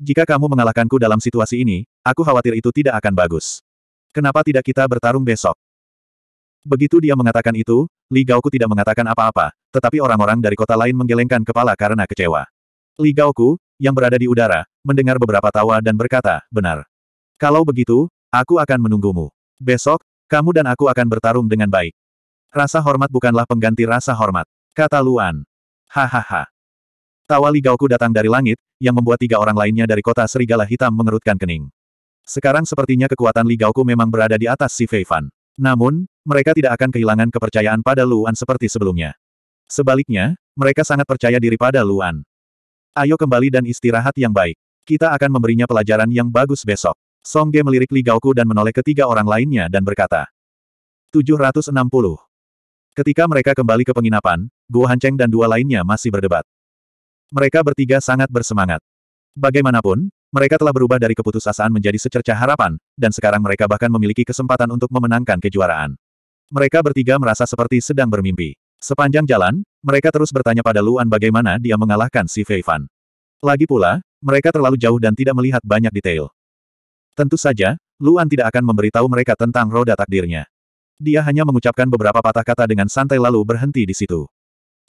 Jika kamu mengalahkanku dalam situasi ini, aku khawatir itu tidak akan bagus. Kenapa tidak kita bertarung besok? Begitu dia mengatakan itu, Li Gaoku tidak mengatakan apa-apa, tetapi orang-orang dari kota lain menggelengkan kepala karena kecewa. Li Gaoku, yang berada di udara, mendengar beberapa tawa dan berkata, benar. Kalau begitu, aku akan menunggumu. Besok, kamu dan aku akan bertarung dengan baik. Rasa hormat bukanlah pengganti rasa hormat, kata Luan. Hahaha. Tawa Li datang dari langit, yang membuat tiga orang lainnya dari kota Serigala Hitam mengerutkan kening. Sekarang sepertinya kekuatan Li memang berada di atas si Fei Fan. Namun, mereka tidak akan kehilangan kepercayaan pada Luan seperti sebelumnya. Sebaliknya, mereka sangat percaya diri pada Luan. Ayo kembali dan istirahat yang baik. Kita akan memberinya pelajaran yang bagus besok. Song Ge melirik Li Gaoku dan menoleh ke tiga orang lainnya dan berkata. 760. Ketika mereka kembali ke penginapan, Guo Hancheng dan dua lainnya masih berdebat. Mereka bertiga sangat bersemangat. Bagaimanapun, mereka telah berubah dari keputusasaan menjadi secerca harapan, dan sekarang mereka bahkan memiliki kesempatan untuk memenangkan kejuaraan. Mereka bertiga merasa seperti sedang bermimpi. Sepanjang jalan, mereka terus bertanya pada Luan bagaimana dia mengalahkan si Fei Fan. Lagi pula, mereka terlalu jauh dan tidak melihat banyak detail. Tentu saja, Luan tidak akan memberitahu mereka tentang roda takdirnya. Dia hanya mengucapkan beberapa patah kata dengan santai lalu berhenti di situ.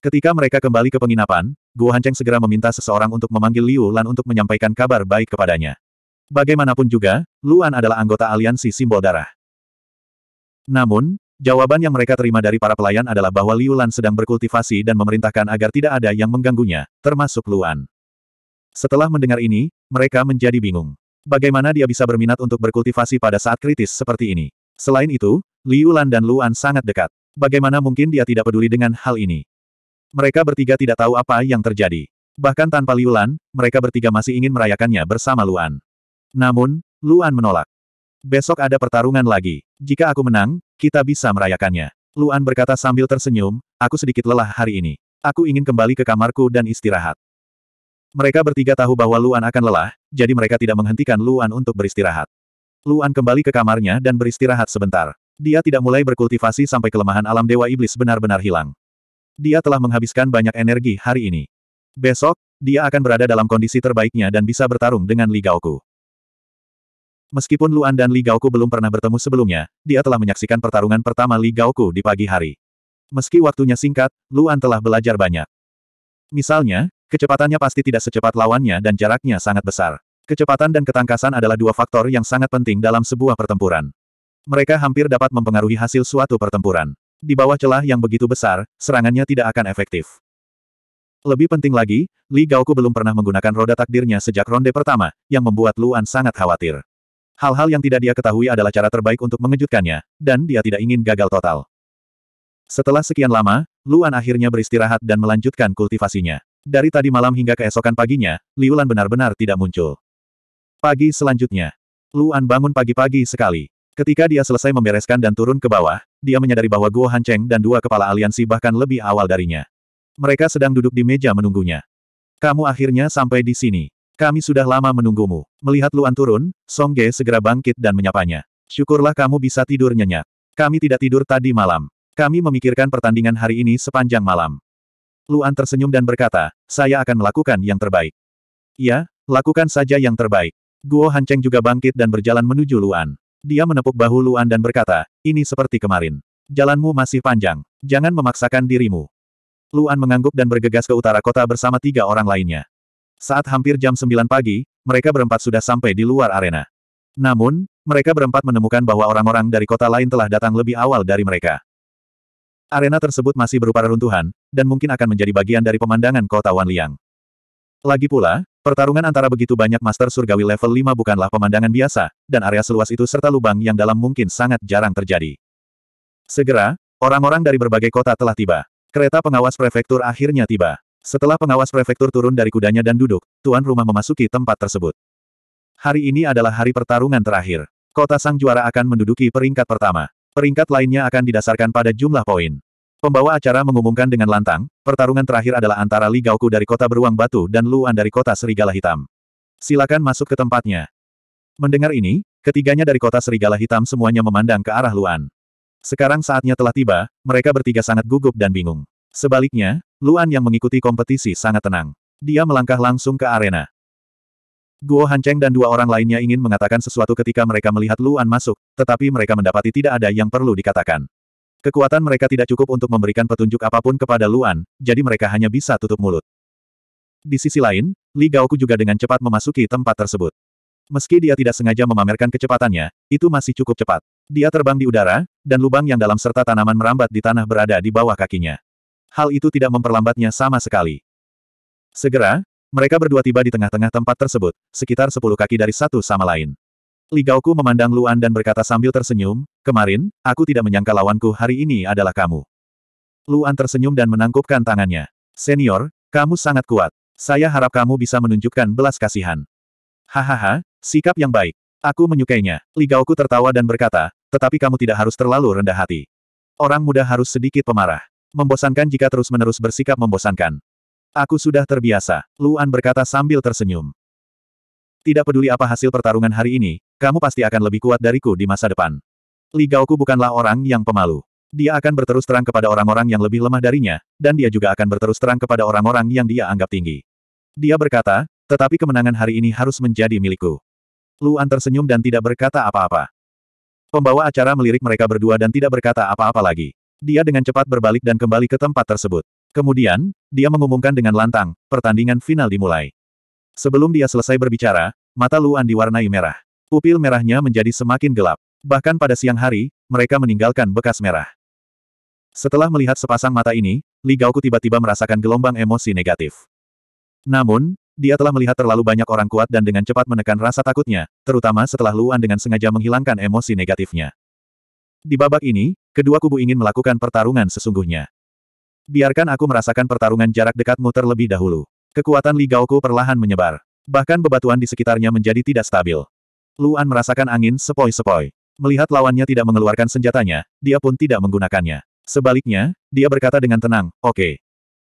Ketika mereka kembali ke penginapan, Guo Hanceng segera meminta seseorang untuk memanggil Liu Lan untuk menyampaikan kabar baik kepadanya. Bagaimanapun juga, Luan adalah anggota aliansi simbol darah. Namun, jawaban yang mereka terima dari para pelayan adalah bahwa Liu Lan sedang berkultivasi dan memerintahkan agar tidak ada yang mengganggunya, termasuk Luan. Setelah mendengar ini, mereka menjadi bingung. Bagaimana dia bisa berminat untuk berkultivasi pada saat kritis seperti ini? Selain itu, Liu Lan dan Luan sangat dekat. Bagaimana mungkin dia tidak peduli dengan hal ini? Mereka bertiga tidak tahu apa yang terjadi. Bahkan tanpa Liu Lan, mereka bertiga masih ingin merayakannya bersama Luan. Namun, Luan menolak. Besok ada pertarungan lagi. Jika aku menang, kita bisa merayakannya. Luan berkata sambil tersenyum, aku sedikit lelah hari ini. Aku ingin kembali ke kamarku dan istirahat. Mereka bertiga tahu bahwa Luan akan lelah, jadi mereka tidak menghentikan Luan untuk beristirahat. Luan kembali ke kamarnya dan beristirahat sebentar. Dia tidak mulai berkultivasi sampai kelemahan alam Dewa Iblis benar-benar hilang. Dia telah menghabiskan banyak energi hari ini. Besok, dia akan berada dalam kondisi terbaiknya dan bisa bertarung dengan Li Gaoku. Meskipun Luan dan Li Gaoku belum pernah bertemu sebelumnya, dia telah menyaksikan pertarungan pertama Li Gaoku di pagi hari. Meski waktunya singkat, Luan telah belajar banyak. Misalnya, Kecepatannya pasti tidak secepat lawannya dan jaraknya sangat besar. Kecepatan dan ketangkasan adalah dua faktor yang sangat penting dalam sebuah pertempuran. Mereka hampir dapat mempengaruhi hasil suatu pertempuran. Di bawah celah yang begitu besar, serangannya tidak akan efektif. Lebih penting lagi, Li Gaoku belum pernah menggunakan roda takdirnya sejak ronde pertama, yang membuat Luan sangat khawatir. Hal-hal yang tidak dia ketahui adalah cara terbaik untuk mengejutkannya, dan dia tidak ingin gagal total. Setelah sekian lama, Luan akhirnya beristirahat dan melanjutkan kultivasinya. Dari tadi malam hingga keesokan paginya, Liulan benar-benar tidak muncul. Pagi selanjutnya, Luan bangun pagi-pagi sekali. Ketika dia selesai membereskan dan turun ke bawah, dia menyadari bahwa Guo Hancheng dan dua kepala aliansi bahkan lebih awal darinya. Mereka sedang duduk di meja menunggunya. Kamu akhirnya sampai di sini. Kami sudah lama menunggumu. Melihat Luan turun, Song Ge segera bangkit dan menyapanya. Syukurlah kamu bisa tidur nyenyak. Kami tidak tidur tadi malam. Kami memikirkan pertandingan hari ini sepanjang malam. Luan tersenyum dan berkata, saya akan melakukan yang terbaik. Ya, lakukan saja yang terbaik. Guo Hancheng juga bangkit dan berjalan menuju Luan. Dia menepuk bahu Luan dan berkata, ini seperti kemarin. Jalanmu masih panjang. Jangan memaksakan dirimu. Luan mengangguk dan bergegas ke utara kota bersama tiga orang lainnya. Saat hampir jam 9 pagi, mereka berempat sudah sampai di luar arena. Namun, mereka berempat menemukan bahwa orang-orang dari kota lain telah datang lebih awal dari mereka. Arena tersebut masih berupa reruntuhan, dan mungkin akan menjadi bagian dari pemandangan kota Wanliang. Lagi pula, pertarungan antara begitu banyak master surgawi level 5 bukanlah pemandangan biasa, dan area seluas itu serta lubang yang dalam mungkin sangat jarang terjadi. Segera, orang-orang dari berbagai kota telah tiba. Kereta pengawas prefektur akhirnya tiba. Setelah pengawas prefektur turun dari kudanya dan duduk, tuan rumah memasuki tempat tersebut. Hari ini adalah hari pertarungan terakhir. Kota sang juara akan menduduki peringkat pertama. Peringkat lainnya akan didasarkan pada jumlah poin. Pembawa acara mengumumkan dengan lantang, pertarungan terakhir adalah antara Li Gaoku dari kota beruang batu dan Luan dari kota serigala hitam. Silakan masuk ke tempatnya. Mendengar ini, ketiganya dari kota serigala hitam semuanya memandang ke arah Luan. Sekarang saatnya telah tiba, mereka bertiga sangat gugup dan bingung. Sebaliknya, Luan yang mengikuti kompetisi sangat tenang. Dia melangkah langsung ke arena. Guo Hancheng dan dua orang lainnya ingin mengatakan sesuatu ketika mereka melihat Luan masuk, tetapi mereka mendapati tidak ada yang perlu dikatakan. Kekuatan mereka tidak cukup untuk memberikan petunjuk apapun kepada Luan, jadi mereka hanya bisa tutup mulut. Di sisi lain, Li Gaoku juga dengan cepat memasuki tempat tersebut. Meski dia tidak sengaja memamerkan kecepatannya, itu masih cukup cepat. Dia terbang di udara, dan lubang yang dalam serta tanaman merambat di tanah berada di bawah kakinya. Hal itu tidak memperlambatnya sama sekali. Segera, mereka berdua tiba di tengah-tengah tempat tersebut, sekitar sepuluh kaki dari satu sama lain. Li Gaoku memandang Luan dan berkata sambil tersenyum, kemarin, aku tidak menyangka lawanku hari ini adalah kamu. Luan tersenyum dan menangkupkan tangannya. Senior, kamu sangat kuat. Saya harap kamu bisa menunjukkan belas kasihan. Hahaha, sikap yang baik. Aku menyukainya. Li Gaoku tertawa dan berkata, tetapi kamu tidak harus terlalu rendah hati. Orang muda harus sedikit pemarah. Membosankan jika terus-menerus bersikap membosankan. Aku sudah terbiasa, Luan berkata sambil tersenyum. Tidak peduli apa hasil pertarungan hari ini, kamu pasti akan lebih kuat dariku di masa depan. Ligaoku bukanlah orang yang pemalu. Dia akan berterus terang kepada orang-orang yang lebih lemah darinya, dan dia juga akan berterus terang kepada orang-orang yang dia anggap tinggi. Dia berkata, tetapi kemenangan hari ini harus menjadi milikku. Luan tersenyum dan tidak berkata apa-apa. Pembawa acara melirik mereka berdua dan tidak berkata apa-apa lagi. Dia dengan cepat berbalik dan kembali ke tempat tersebut. Kemudian, dia mengumumkan dengan lantang, pertandingan final dimulai. Sebelum dia selesai berbicara, mata Luan diwarnai merah. Pupil merahnya menjadi semakin gelap. Bahkan pada siang hari, mereka meninggalkan bekas merah. Setelah melihat sepasang mata ini, Li Gaoku tiba-tiba merasakan gelombang emosi negatif. Namun, dia telah melihat terlalu banyak orang kuat dan dengan cepat menekan rasa takutnya, terutama setelah Luan dengan sengaja menghilangkan emosi negatifnya. Di babak ini, kedua kubu ingin melakukan pertarungan sesungguhnya. Biarkan aku merasakan pertarungan jarak dekatmu terlebih dahulu. Kekuatan Li Gaoku perlahan menyebar. Bahkan bebatuan di sekitarnya menjadi tidak stabil. Luan merasakan angin sepoi-sepoi. Melihat lawannya tidak mengeluarkan senjatanya, dia pun tidak menggunakannya. Sebaliknya, dia berkata dengan tenang, oke. Okay.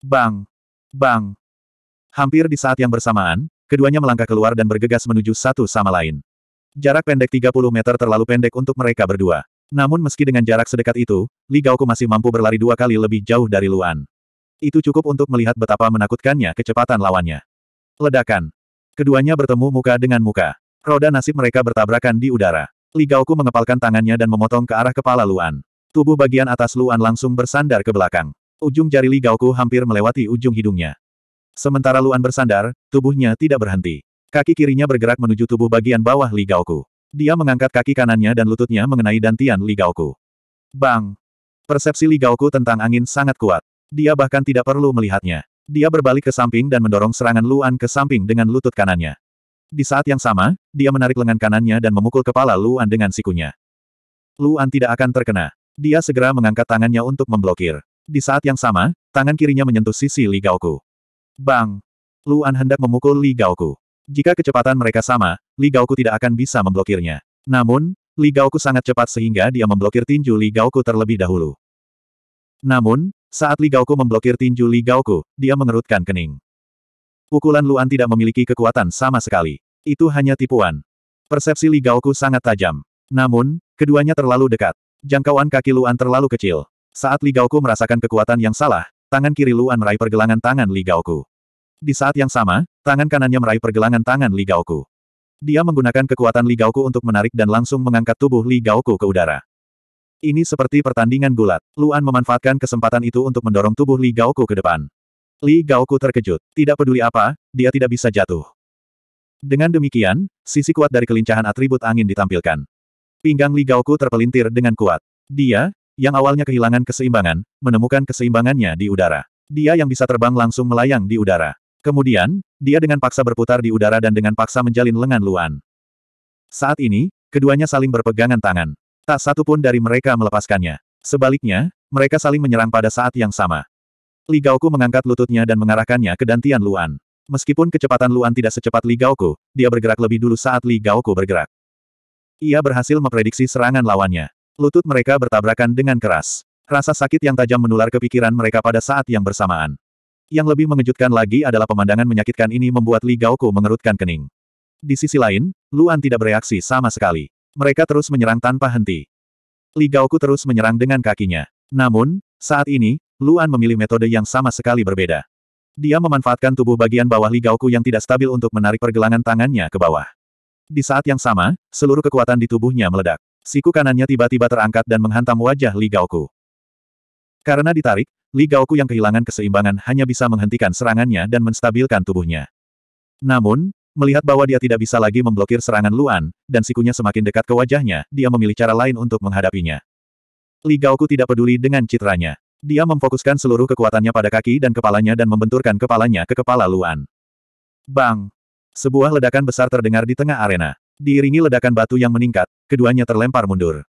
Bang! Bang! Hampir di saat yang bersamaan, keduanya melangkah keluar dan bergegas menuju satu sama lain. Jarak pendek 30 meter terlalu pendek untuk mereka berdua. Namun meski dengan jarak sedekat itu, Li Gaoku masih mampu berlari dua kali lebih jauh dari Luan. Itu cukup untuk melihat betapa menakutkannya kecepatan lawannya. Ledakan. Keduanya bertemu muka dengan muka. Roda nasib mereka bertabrakan di udara. Li Gaoku mengepalkan tangannya dan memotong ke arah kepala Luan. Tubuh bagian atas Luan langsung bersandar ke belakang. Ujung jari Li Gaoku hampir melewati ujung hidungnya. Sementara Luan bersandar, tubuhnya tidak berhenti. Kaki kirinya bergerak menuju tubuh bagian bawah Li Gaoku. Dia mengangkat kaki kanannya dan lututnya mengenai dantian Li Gaoku. Bang! Persepsi Li Gaoku tentang angin sangat kuat. Dia bahkan tidak perlu melihatnya. Dia berbalik ke samping dan mendorong serangan Luan ke samping dengan lutut kanannya. Di saat yang sama, dia menarik lengan kanannya dan memukul kepala Luan dengan sikunya. Luan tidak akan terkena. Dia segera mengangkat tangannya untuk memblokir. Di saat yang sama, tangan kirinya menyentuh sisi Li Gaoku. Bang! Luan hendak memukul Li Gaoku. Jika kecepatan mereka sama, Gaoku tidak akan bisa memblokirnya. Namun, Gaoku sangat cepat sehingga dia memblokir tinju Gaoku terlebih dahulu. Namun, saat Gaoku memblokir tinju Gaoku, dia mengerutkan kening. Pukulan Luan tidak memiliki kekuatan sama sekali. Itu hanya tipuan. Persepsi Gaoku sangat tajam. Namun, keduanya terlalu dekat. Jangkauan kaki Luan terlalu kecil. Saat Gaoku merasakan kekuatan yang salah, tangan kiri Luan meraih pergelangan tangan Gaoku. Di saat yang sama, tangan kanannya meraih pergelangan tangan Gaoku. Dia menggunakan kekuatan Li Gaoku untuk menarik dan langsung mengangkat tubuh Li Gaoku ke udara. Ini seperti pertandingan gulat. Luan memanfaatkan kesempatan itu untuk mendorong tubuh Li Gaoku ke depan. Li Gaoku terkejut. Tidak peduli apa, dia tidak bisa jatuh. Dengan demikian, sisi kuat dari kelincahan atribut angin ditampilkan. Pinggang Li Gaoku terpelintir dengan kuat. Dia, yang awalnya kehilangan keseimbangan, menemukan keseimbangannya di udara. Dia yang bisa terbang langsung melayang di udara. Kemudian, dia dengan paksa berputar di udara dan dengan paksa menjalin lengan Luan. Saat ini, keduanya saling berpegangan tangan. Tak satu pun dari mereka melepaskannya. Sebaliknya, mereka saling menyerang pada saat yang sama. Li Gaoku mengangkat lututnya dan mengarahkannya ke dantian Luan. Meskipun kecepatan Luan tidak secepat Li Gaoku, dia bergerak lebih dulu saat Li Gaoku bergerak. Ia berhasil memprediksi serangan lawannya. Lutut mereka bertabrakan dengan keras. Rasa sakit yang tajam menular ke pikiran mereka pada saat yang bersamaan. Yang lebih mengejutkan lagi adalah pemandangan menyakitkan ini membuat Li Gaoku mengerutkan kening. Di sisi lain, Luan tidak bereaksi sama sekali. Mereka terus menyerang tanpa henti. Li Gaoku terus menyerang dengan kakinya. Namun, saat ini, Luan memilih metode yang sama sekali berbeda. Dia memanfaatkan tubuh bagian bawah Li Gaoku yang tidak stabil untuk menarik pergelangan tangannya ke bawah. Di saat yang sama, seluruh kekuatan di tubuhnya meledak. Siku kanannya tiba-tiba terangkat dan menghantam wajah Li Gaoku. Karena ditarik, Li Gaoku yang kehilangan keseimbangan hanya bisa menghentikan serangannya dan menstabilkan tubuhnya. Namun, melihat bahwa dia tidak bisa lagi memblokir serangan Luan, dan sikunya semakin dekat ke wajahnya, dia memilih cara lain untuk menghadapinya. Li Gaoku tidak peduli dengan citranya. Dia memfokuskan seluruh kekuatannya pada kaki dan kepalanya dan membenturkan kepalanya ke kepala Luan. Bang! Sebuah ledakan besar terdengar di tengah arena. Diiringi ledakan batu yang meningkat, keduanya terlempar mundur.